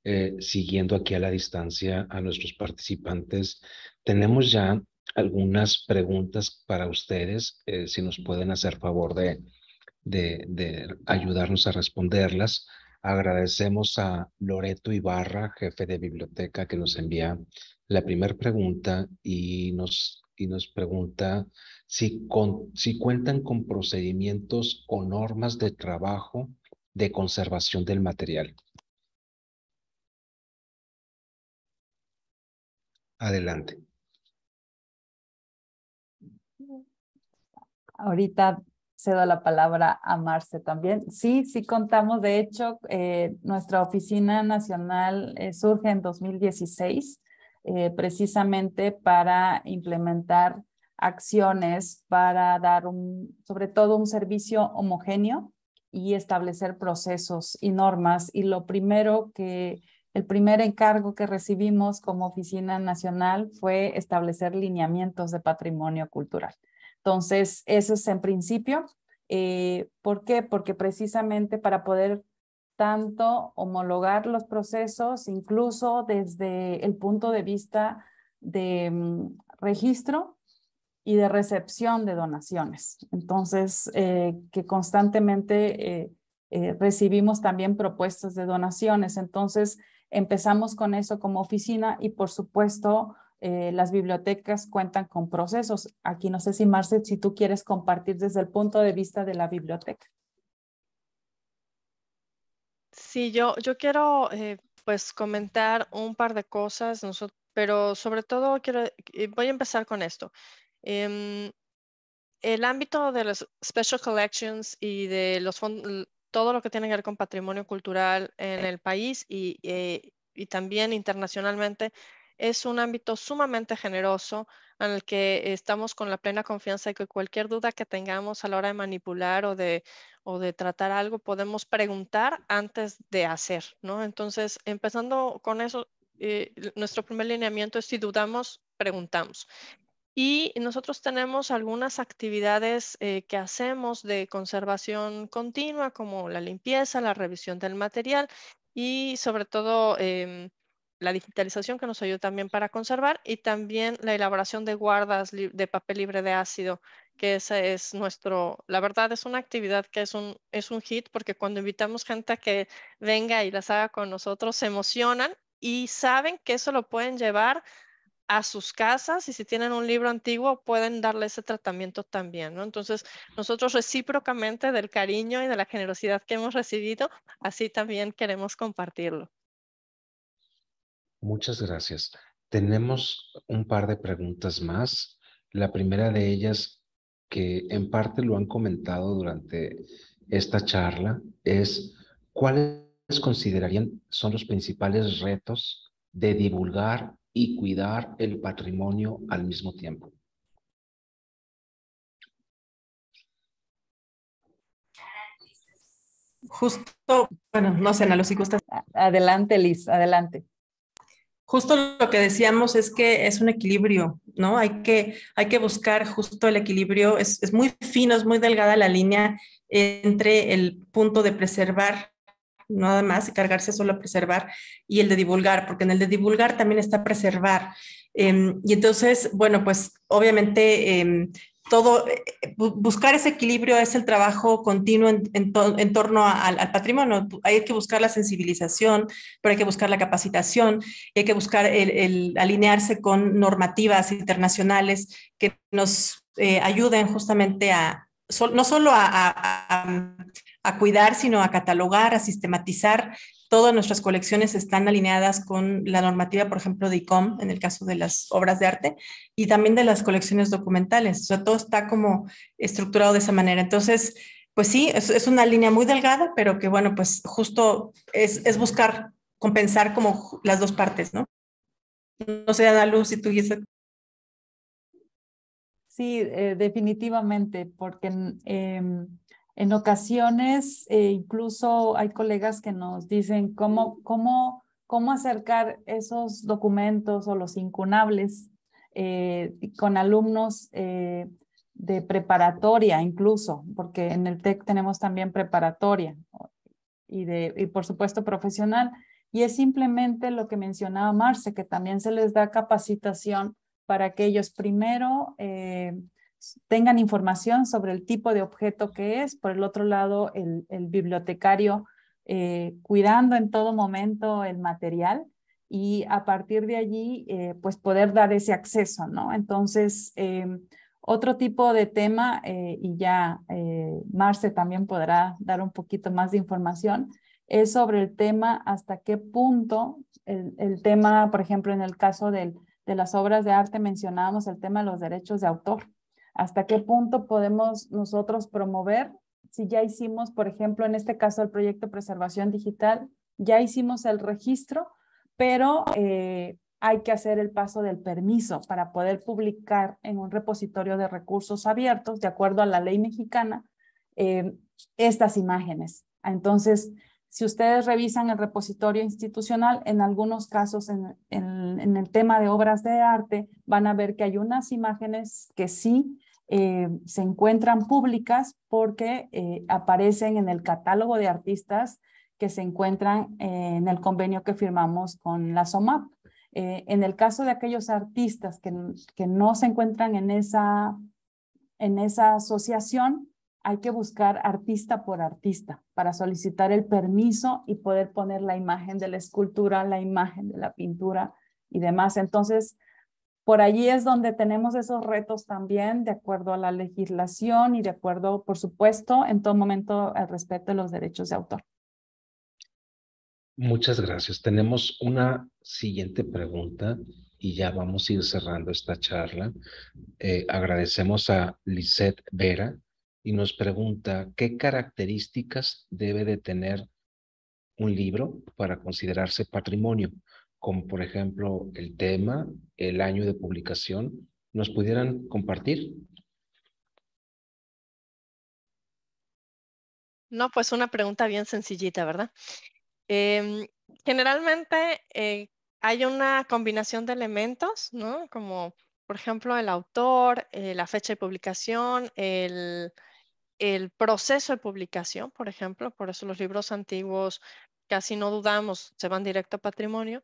Eh, siguiendo aquí a la distancia a nuestros participantes, tenemos ya algunas preguntas para ustedes, eh, si nos pueden hacer favor de, ayudarnos a responderlas. Agradecemos a Loreto Ibarra, jefe de biblioteca, que nos envía la primera pregunta y nos, pregunta si cuentan con procedimientos o normas de trabajo de conservación del material. Adelante. ahorita cedo la palabra a Marce también. Sí, sí contamos. De hecho, eh, nuestra oficina nacional eh, surge en 2016 eh, precisamente para implementar acciones para dar un, sobre todo un servicio homogéneo y establecer procesos y normas. Y lo primero que, el primer encargo que recibimos como Oficina Nacional fue establecer lineamientos de patrimonio cultural. Entonces, eso es en principio. Eh, ¿Por qué? Porque precisamente para poder tanto homologar los procesos, incluso desde el punto de vista de mm, registro y de recepción de donaciones. Entonces, eh, que constantemente eh, recibimos también propuestas de donaciones. Entonces, empezamos con eso como oficina y, por supuesto, eh, las bibliotecas cuentan con procesos. Aquí no sé si Marcel, si tú quieres compartir desde el punto de vista de la biblioteca. Sí, yo, yo quiero eh, pues comentar un par de cosas, pero sobre todo quiero, eh, voy a empezar con esto. Em, el ámbito de las special collections y de los todo lo que tiene que ver con patrimonio cultural en el país y, y también internacionalmente es un ámbito sumamente generoso en el que estamos con la plena confianza de que cualquier duda que tengamos a la hora de manipular o de, de tratar algo, podemos preguntar antes de hacer, ¿no? Entonces, empezando con eso, eh, nuestro primer lineamiento es si dudamos, preguntamos. Y nosotros tenemos algunas actividades eh, que hacemos de conservación continua, como la limpieza, la revisión del material y sobre todo... Em, la digitalización que nos ayuda también para conservar y también la elaboración de guardas de papel libre de ácido, que esa es nuestro, la verdad es una actividad que es un, es un hit porque cuando invitamos gente a que venga y las haga con nosotros, se emocionan y saben que eso lo pueden llevar a sus casas y si tienen un libro antiguo pueden darle ese tratamiento también, ¿no? Entonces, nosotros recíprocamente del cariño y de la generosidad que hemos recibido, así también queremos compartirlo. Muchas gracias. Tenemos un par de preguntas más. La primera de ellas, que en parte lo han comentado durante esta charla, es cuáles considerarían son los principales retos de divulgar y cuidar el patrimonio al mismo tiempo. Justo, bueno, no sé, Ana gusta? Adelante, Liz, adelante. Justo lo que decíamos es que es un equilibrio, ¿no? Hay que, hay que buscar justo el equilibrio. Es, muy fino, es muy delgada la línea entre el punto de preservar nada más y cargarse solo a preservar y el de divulgar, porque en el de divulgar también está preservar. Em, y entonces, bueno, pues obviamente em, todo, eh, eh, buscar ese equilibrio es el trabajo continuo en, torno al, patrimonio. Hay que buscar la sensibilización, pero hay que buscar la capacitación, hay que buscar el, alinearse con normativas internacionales que nos eh, ayuden justamente a, no solo a, cuidar, sino a catalogar, a sistematizar todas nuestras colecciones están alineadas con la normativa, por ejemplo, de ICOM, en el caso de las obras de arte, y también de las colecciones documentales. O sea, todo está como estructurado de esa manera. Entonces, pues sí, es, una línea muy delgada, pero que bueno, pues justo es, buscar compensar como las dos partes, ¿no? No sé, Ana Luz, si tú y Sí, eh, definitivamente, porque... Em, en ocasiones, eh, incluso hay colegas que nos dicen cómo, cómo, cómo acercar esos documentos o los incunables eh, con alumnos eh, de preparatoria incluso, porque en el TEC tenemos también preparatoria y, de, y por supuesto profesional. Y es simplemente lo que mencionaba Marce, que también se les da capacitación para que ellos primero tengan información sobre el tipo de objeto que es. Por el otro lado, el, bibliotecario eh, cuidando en todo momento el material y a partir de allí, eh, pues poder dar ese acceso, ¿no? Entonces, eh, otro tipo de tema, y ya Marce también podrá dar un poquito más de información, es sobre el tema hasta qué punto el, tema, por ejemplo, en el caso de las obras de arte mencionábamos el tema de los derechos de autor hasta qué punto podemos nosotros promover si ya hicimos, por ejemplo, en este caso el proyecto Preservación Digital, ya hicimos el registro, pero eh, hay que hacer el paso del permiso para poder publicar en un repositorio de recursos abiertos, de acuerdo a la ley mexicana, eh, estas imágenes. Entonces, si ustedes revisan el repositorio institucional, en algunos casos en, el tema de obras de arte, van a ver que hay unas imágenes que sí eh, se encuentran públicas porque eh, aparecen en el catálogo de artistas que se encuentran eh, en el convenio que firmamos con la SOMAP. en el caso de aquellos artistas que, que no se encuentran en esa, en esa asociación, hay que buscar artista por artista para solicitar el permiso y poder poner la imagen de la escultura, la imagen de la pintura y demás. Entonces, por allí es donde tenemos esos retos también de acuerdo a la legislación y de acuerdo, por supuesto, en todo momento al respeto de los derechos de autor. Muchas gracias. Tenemos una siguiente pregunta y ya vamos a ir cerrando esta charla. Eh, agradecemos a Lisette Vera y nos pregunta qué características debe de tener un libro para considerarse patrimonio como por ejemplo el tema, el año de publicación, nos pudieran compartir. No, pues una pregunta bien sencillita, ¿verdad? Em, generalmente eh, hay una combinación de elementos, ¿no? Como, por ejemplo, el autor, eh, la fecha de publicación, el, el proceso de publicación, por ejemplo, por eso los libros antiguos casi no dudamos, se van directo a patrimonio,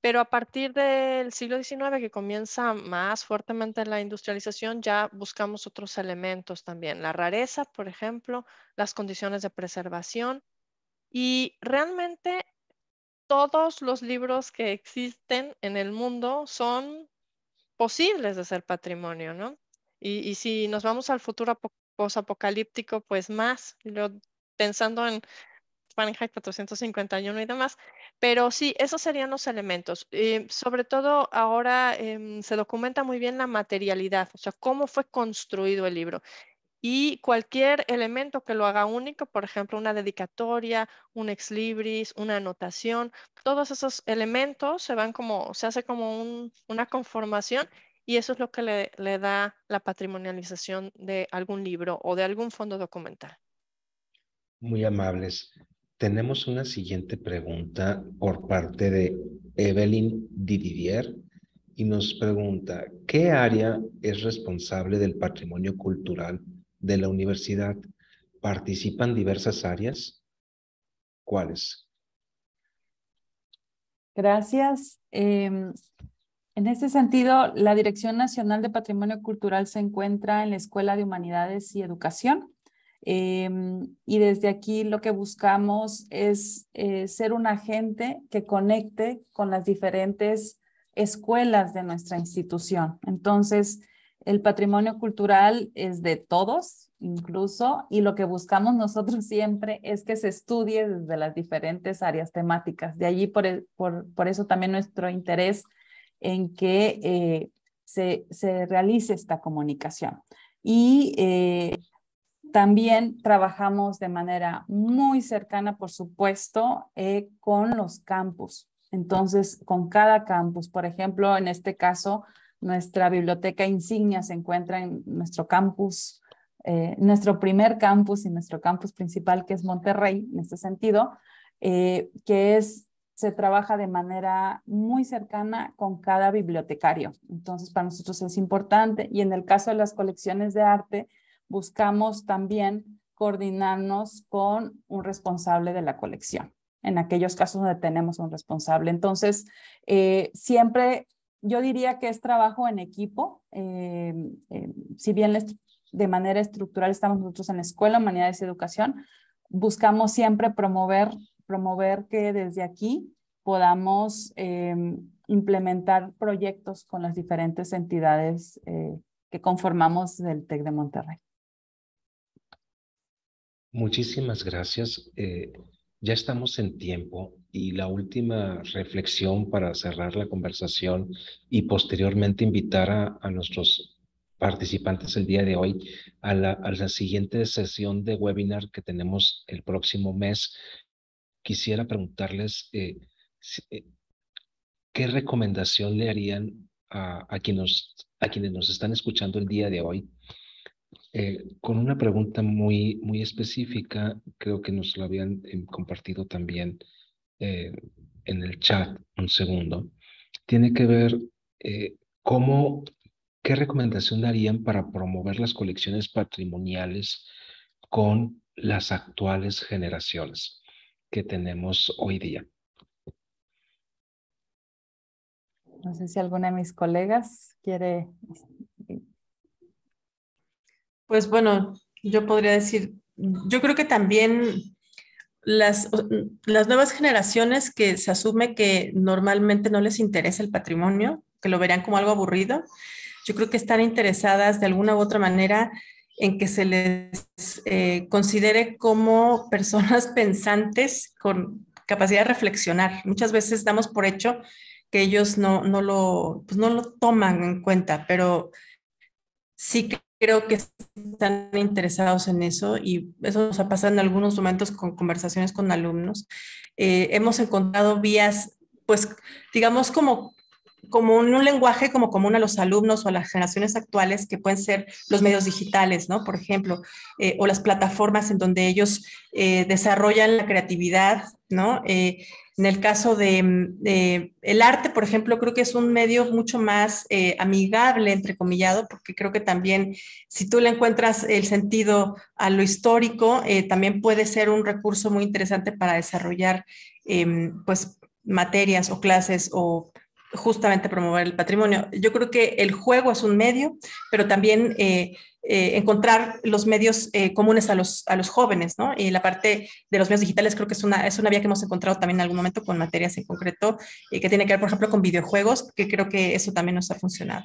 pero a partir del siglo XIX, que comienza más fuertemente la industrialización, ya buscamos otros elementos también, la rareza, por ejemplo, las condiciones de preservación. Y realmente todos los libros que existen en el mundo son posibles de ser patrimonio, ¿no? Y, si nos vamos al futuro posapocalíptico, pues más. Yo pensando en Fahrenheit 451 y demás. Pero sí, esos serían los elementos. Eh, sobre todo ahora em, se documenta muy bien la materialidad, o sea, cómo fue construido el libro. Y cualquier elemento que lo haga único, por ejemplo, una dedicatoria, un ex libris, una anotación, todos esos elementos se van como, se hace como una conformación y eso es lo que le, le, da la patrimonialización de algún libro o de algún fondo documental. Muy amables. Tenemos una siguiente pregunta por parte de Evelyn Dididier y nos pregunta, ¿qué área es responsable del patrimonio cultural de la universidad? ¿Participan diversas áreas? ¿Cuáles? Gracias. Em, en este sentido, la Dirección Nacional de Patrimonio Cultural se encuentra en la Escuela de Humanidades y Educación, Em, y desde aquí lo que buscamos es eh, ser un agente que conecte con las diferentes escuelas de nuestra institución. Entonces, el patrimonio cultural es de todos, incluso, y lo que buscamos nosotros siempre es que se estudie desde las diferentes áreas temáticas. De allí, por, eso también nuestro interés en que eh, se, se, realice esta comunicación. Y eh, también trabajamos de manera muy cercana, por supuesto, eh, con los campus. Entonces, con cada campus, por ejemplo, en este caso, nuestra biblioteca insignia se encuentra en nuestro campus, eh, nuestro primer campus y nuestro campus principal, que es Monterrey, en este sentido, eh, que es, se trabaja de manera muy cercana con cada bibliotecario. Entonces, para nosotros es importante. Y en el caso de las colecciones de arte, buscamos también coordinarnos con un responsable de la colección, en aquellos casos donde tenemos un responsable. Entonces, eh, siempre yo diría que es trabajo en equipo, eh, eh, si bien de manera estructural estamos nosotros en la escuela, humanidades y educación, buscamos siempre promover, promover que desde aquí podamos implementar proyectos con las diferentes entidades que conformamos del TEC de Monterrey. Muchísimas gracias. Eh, ya estamos en tiempo y la última reflexión para cerrar la conversación y posteriormente invitar a, nuestros participantes el día de hoy a la, a la siguiente sesión de webinar que tenemos el próximo mes. Quisiera preguntarles eh, eh, qué recomendación le harían a, a, a quienes nos están escuchando el día de hoy eh, con una pregunta muy, muy específica, creo que nos la habían em, compartido también eh, en el chat, un segundo, tiene que ver eh, cómo, qué recomendación darían para promover las colecciones patrimoniales con las actuales generaciones que tenemos hoy día. No sé si alguna de mis colegas quiere este, pues bueno, yo podría decir, yo creo que también las, las nuevas generaciones que se asume que normalmente no les interesa el patrimonio, que lo verían como algo aburrido, yo creo que están interesadas de alguna u otra manera en que se les eh, considere como personas pensantes con capacidad de reflexionar. Muchas veces damos por hecho que ellos no, lo, pues, lo toman en cuenta, pero sí que, creo que están interesados en eso y eso nos ha pasado en algunos momentos con conversaciones con alumnos. Eh, hemos encontrado vías, pues, digamos como como un lenguaje como común a los alumnos o a las generaciones actuales, que pueden ser los medios digitales, ¿no? Por ejemplo, eh, o las plataformas en donde ellos eh, desarrollan la creatividad, ¿no? En el caso de, el arte, por ejemplo, creo que es un medio mucho más eh, amigable, amigable, entrecomillado, porque creo que también si tú le encuentras el sentido a lo histórico, eh, también puede ser un recurso muy interesante para desarrollar em, pues, materias o clases o justamente promover el patrimonio. Yo creo que el juego es un medio, pero también eh, eh, encontrar los medios eh, comunes a los, a los jóvenes, ¿no? Y la parte de los medios digitales creo que es una, es una vía que hemos encontrado también en algún momento con materias en concreto, que tiene que ver, por ejemplo, con videojuegos, que creo que eso también nos ha funcionado.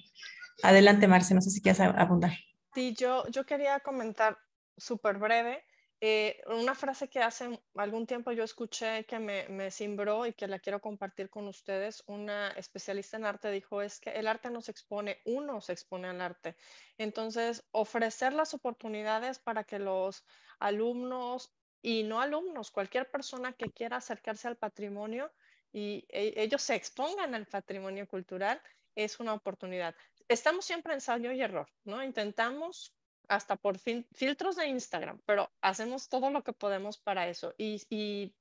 Adelante, Marce, no sé si quieres abundar. Sí, yo, yo quería comentar súper breve eh, una frase que hace algún tiempo yo escuché que me, me cimbró y que la quiero compartir con ustedes, una especialista en arte dijo es que el arte nos expone, uno se expone al arte. Entonces, ofrecer las oportunidades para que los alumnos y no alumnos, cualquier persona que quiera acercarse al patrimonio y e, ellos se expongan al patrimonio cultural, es una oportunidad. Estamos siempre en ensayo y error, ¿no? Intentamos hasta por fin, filtros de Instagram, pero hacemos todo lo que podemos para eso y,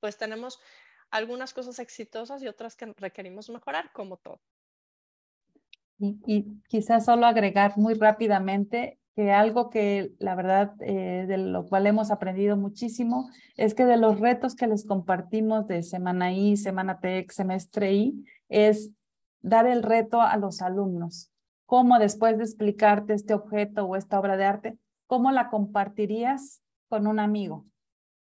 pues tenemos algunas cosas exitosas y otras que requerimos mejorar, como todo. Y, quizás solo agregar muy rápidamente que algo que la verdad eh, de lo cual hemos aprendido muchísimo es que de los retos que les compartimos de semana I, semana TX, semestre I, es dar el reto a los alumnos cómo después de explicarte este objeto o esta obra de arte, cómo la compartirías con un amigo,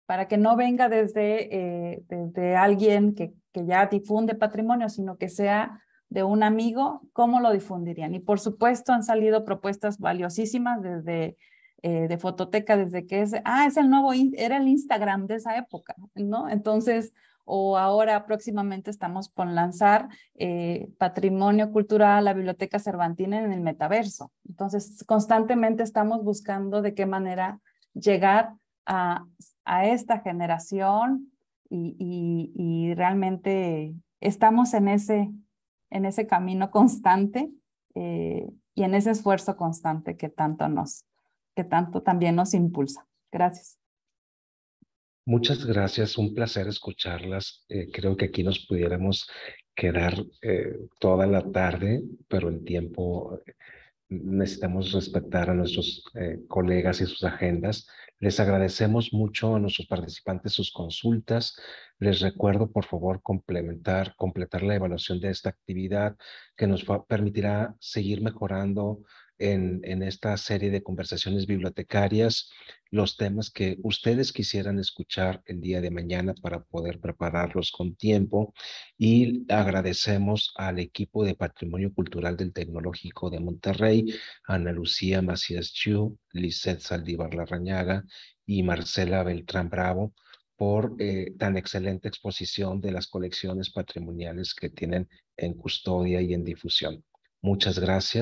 para que no venga desde, eh, desde alguien que, que ya difunde patrimonio, sino que sea de un amigo, cómo lo difundirían. Y por supuesto han salido propuestas valiosísimas desde eh, de fototeca, desde que es, ah, es el nuevo, era el Instagram de esa época, ¿no? Entonces, o ahora próximamente estamos por lanzar eh, patrimonio cultural, a la Biblioteca Cervantina en el metaverso. Entonces, constantemente estamos buscando de qué manera llegar a, esta generación y, realmente estamos en ese, en ese camino constante eh, y en ese esfuerzo constante que tanto nos, que tanto también nos impulsa. Gracias. Muchas gracias, un placer escucharlas. Eh, creo que aquí nos pudiéramos quedar eh, toda la tarde, pero el tiempo eh, necesitamos respetar a nuestros colegas y sus agendas. Les agradecemos mucho a nuestros participantes sus consultas. Les recuerdo, por favor, complementar, completar la evaluación de esta actividad que nos permitirá seguir mejorando en, esta serie de conversaciones bibliotecarias los temas que ustedes quisieran escuchar el día de mañana para poder prepararlos con tiempo. Y agradecemos al equipo de Patrimonio Cultural del Tecnológico de Monterrey, Ana Lucía Macías Chu, Lizeth Saldívar Larrañaga y Marcela Beltrán Bravo por eh, tan excelente exposición de las colecciones patrimoniales que tienen en custodia y en difusión. Muchas gracias.